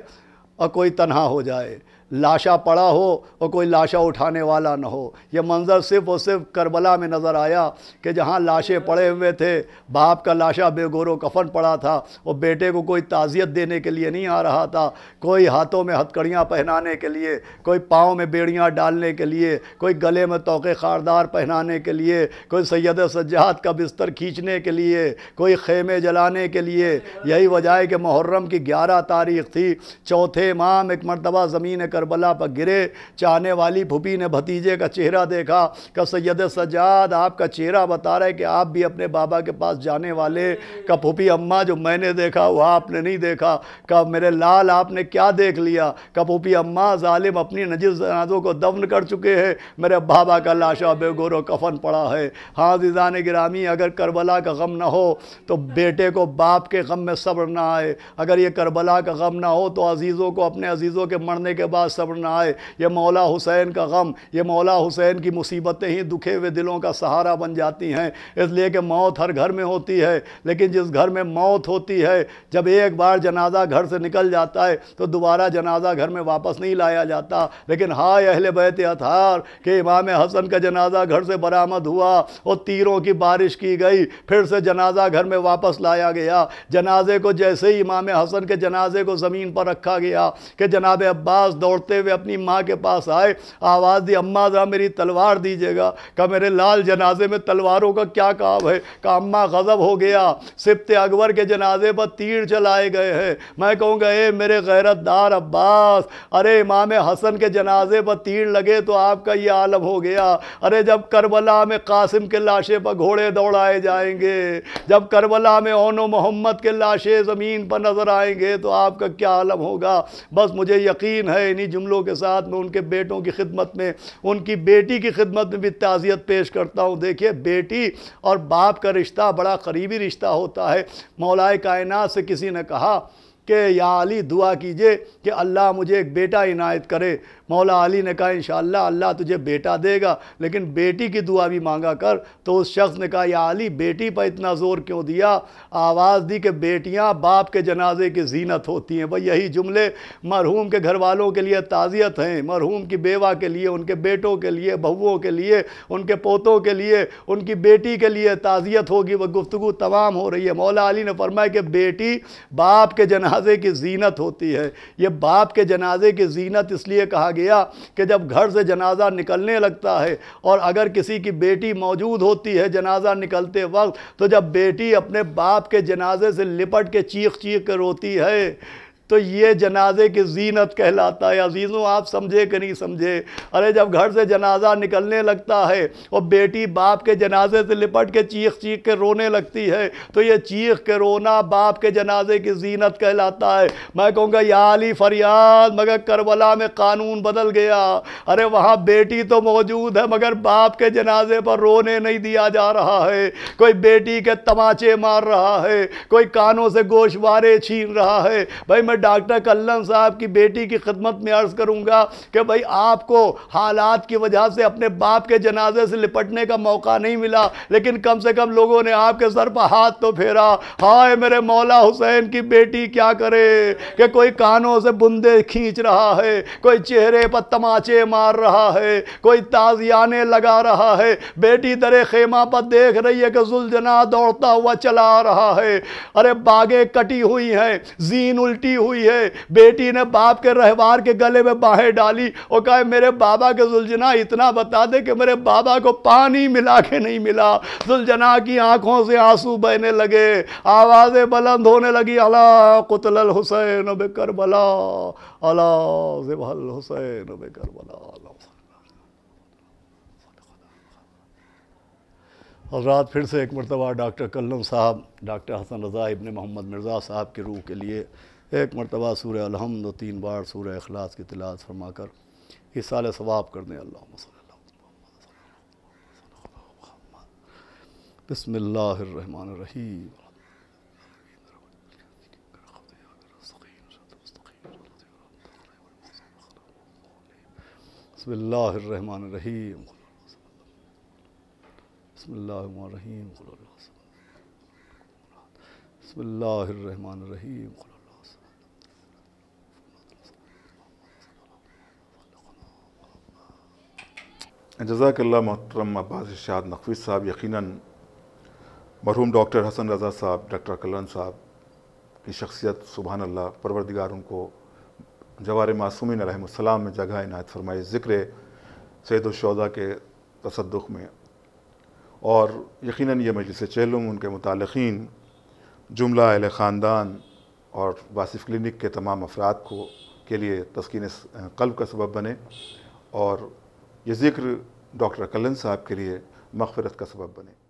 और कोई तनहा हो जाए लाशा पड़ा हो और कोई लाशा उठाने वाला न हो यह मंज़र सिर्फ़ और सिर्फ करबला में नज़र आया कि जहाँ लाशें पड़े हुए थे बाप का लाशा बेगोरो कफन पड़ा था और बेटे को कोई ताज़ियत देने के लिए नहीं आ रहा था कोई हाथों में हथकड़ियाँ पहनाने के लिए कोई पाँव में बेड़ियाँ डालने के लिए कोई गले में तोक़े खारदार पहनाने के लिए कोई सैद सज्जात का बिस्तर खींचने के लिए कोई खेमे जलाने के लिए यही वजह है कि मुहर्रम की ग्यारह तारीख थी चौथे माह एक मरतबा ज़मीन करबला पर गिरे चाहने वाली भूपी ने भतीजे का चेहरा देखा कब सैद सजाद आपका चेहरा बता रहा है कि आप भी अपने बाबा के पास जाने वाले का भूपी अम्मा जो मैंने देखा वह आपने नहीं देखा कब मेरे लाल आपने क्या देख लिया कब भूपी अम्मा ालिम अपनी नजर जनाजों को दफन कर चुके हैं मेरे बाबा का लाशा व कफन पड़ा है हाँ जीजान गिरामी अगर करबला का गम ना हो तो बेटे को बाप के गम में सब्र ना आए अगर ये करबला का गम ना हो तो अजीज़ों को अपने अजीज़ों के मरने के बाद सब्र ना आए यह मौला हुसैन का गम ये मौला हुसैन की मुसीबतें ही दुखे हुए दिलों का सहारा बन जाती हैं इसलिए कि मौत हर घर में होती है लेकिन जिस घर में मौत होती है जब एक बार जनाजा घर से निकल जाता है तो दोबारा जनाजा घर में वापस नहीं लाया जाता लेकिन हाय अहले बैत अथार के इमाम हसन का जनाजा घर से बरामद हुआ और तीरों की बारिश की गई फिर से जनाजा घर में वापस लाया गया जनाजे को जैसे ही इमाम हसन के जनाजे को ज़मीन पर रखा गया कि जनाब अब्बास दौड़ दौड़ते हुए अपनी माँ के पास आए आवाज़ दी अम्मा ज़रा मेरी तलवार दीजिएगा कहा मेरे लाल जनाजे में तलवारों का क्या काम है कहा अम्मा गज़ब हो गया सिप्त अकबर के जनाजे पर तीर चलाए गए हैं मैं कहूँगा ए मेरे गैरतदार अब्बास अरे इमाम हसन के जनाजे पर तीर लगे तो आपका ये आलम हो गया अरे जब करबला में कासिम के लाशे पर घोड़े दौड़ाए जाएंगे जब करबला में ओनो मोहम्मद के लाशे ज़मीन पर नज़र आएंगे तो आपका क्या आलम होगा बस मुझे यकीन है इन्हीं जुमलों के साथ मैं उनके बेटों की खिदमत में उनकी बेटी की खिदमत में भी ताज़ियत पेश करता हूँ देखिए बेटी और बाप का रिश्ता बड़ा करीबी रिश्ता होता है मौलाए कायनात से किसी ने कहा कि या अली दुआ कीजिए कि अल्लाह मुझे एक बेटा इनायत करे मौला अली ने कहा इन अल्लाह तुझे बेटा देगा लेकिन बेटी की दुआ भी मांगा कर तो उस शख्स ने कहा या अली बेटी पर इतना ज़ोर क्यों दिया आवाज़ दी कि बेटियाँ बाप के जनाजे की जीनत होती हैं भाई यही जुमले मरहूम के घर वालों के लिए ताज़ियत हैं मरहूम की बेवा के लिए उनके बेटों के लिए बहुओं के लिए उनके पोतों के लिए उनकी बेटी के लिए ताज़ियत होगी वह गुफ्तु तमाम हो रही है मौला अली ने फरमाया कि बेटी बाप के जनाजे की जीनत होती है ये बाप के जनाजे की जीनत इसलिए कहा गया कि जब घर से जनाजा निकलने लगता है और अगर किसी की बेटी मौजूद होती है जनाजा निकलते वक्त तो जब बेटी अपने बाप के जनाजे से लिपट के चीख चीख कर रोती है तो ये जनाजे की जीनत कहलाता है अजीज़ों आप समझे कि नहीं समझे अरे जब घर से जनाजा निकलने लगता है और बेटी बाप के जनाजे से लिपट के चीख चीख के रोने लगती है तो ये चीख के रोना बाप के जनाजे की जीनत कहलाता है मैं कहूँगा या आली फरियाद मगर करबला में कानून बदल गया अरे वहाँ बेटी तो मौजूद है मगर बाप के जनाजे पर रोने नहीं दिया जा रहा है कोई बेटी के तमाचे मार रहा है कोई कानों से गोशवारे छीन रहा है भाई मैं मैं डॉक्टर कल्लम साहब की बेटी की खिदमत में अर्ज़ करूँगा कि भाई आपको हालात की वजह से अपने बाप के जनाजे से लिपटने का मौका नहीं मिला लेकिन कम से कम लोगों ने आपके सर पर हाथ तो फेरा हाय मेरे मौला हुसैन की बेटी क्या करे कि कोई कानों से बुंदे खींच रहा है कोई चेहरे पर तमाचे मार रहा है कोई ताजियाने लगा रहा है बेटी दरे खेमा पर देख रही है कि जुलझना दौड़ता हुआ चला रहा है अरे बागे कटी हुई हैं जीन उल्टी हुई है बेटी ने बाप के रहवार के गले में बाहें डाली और कहे मेरे बाबा के जुलझना इतना बता दे कि मेरे बाबा को पानी मिला के नहीं मिला जुलझना की आंखों से आंसू बहने लगे आवाज़ें बुलंद होने लगी अला कुतल हुसैन बे बला अला जिबल हुसैन बे करबला हजरात फिर से एक मरतबा डॉक्टर कल्लम साहब डॉक्टर हसन रज़ा इबन मोहम्मद मिर्ज़ा साहब के रूह के लिए एक मरतबा सूर अलहमद तीन बार सूर अखलास की तलाश फरमा कर इस साल सवाब कर दें अल्लाह बसमीम बसमान रहीम बसमान जजाकल्ला मोहतरम अब्बास शाद नकवी साहब यकीन मरहूम डॉक्टर हसन रज़ा साहब डॉक्टर कलन साहब की शख्सियत सुबहान अल्लाह परवरदिगार उनको जवार मासूमिन अलहसम में जगह इनायत फरमाए ज़िक्र सैदुलशौदा के तसद में और यकीन ये मजलिस चहलम उनके मुतलक़ीन जुमला अहल ख़ानदान और वासिफ क्लिनिक के तमाम अफराद को के लिए तस्किन कल्ब का सबब बने और ये ज़िक्र डॉक्टर कलन साहब के लिए मगफरत का सबब बने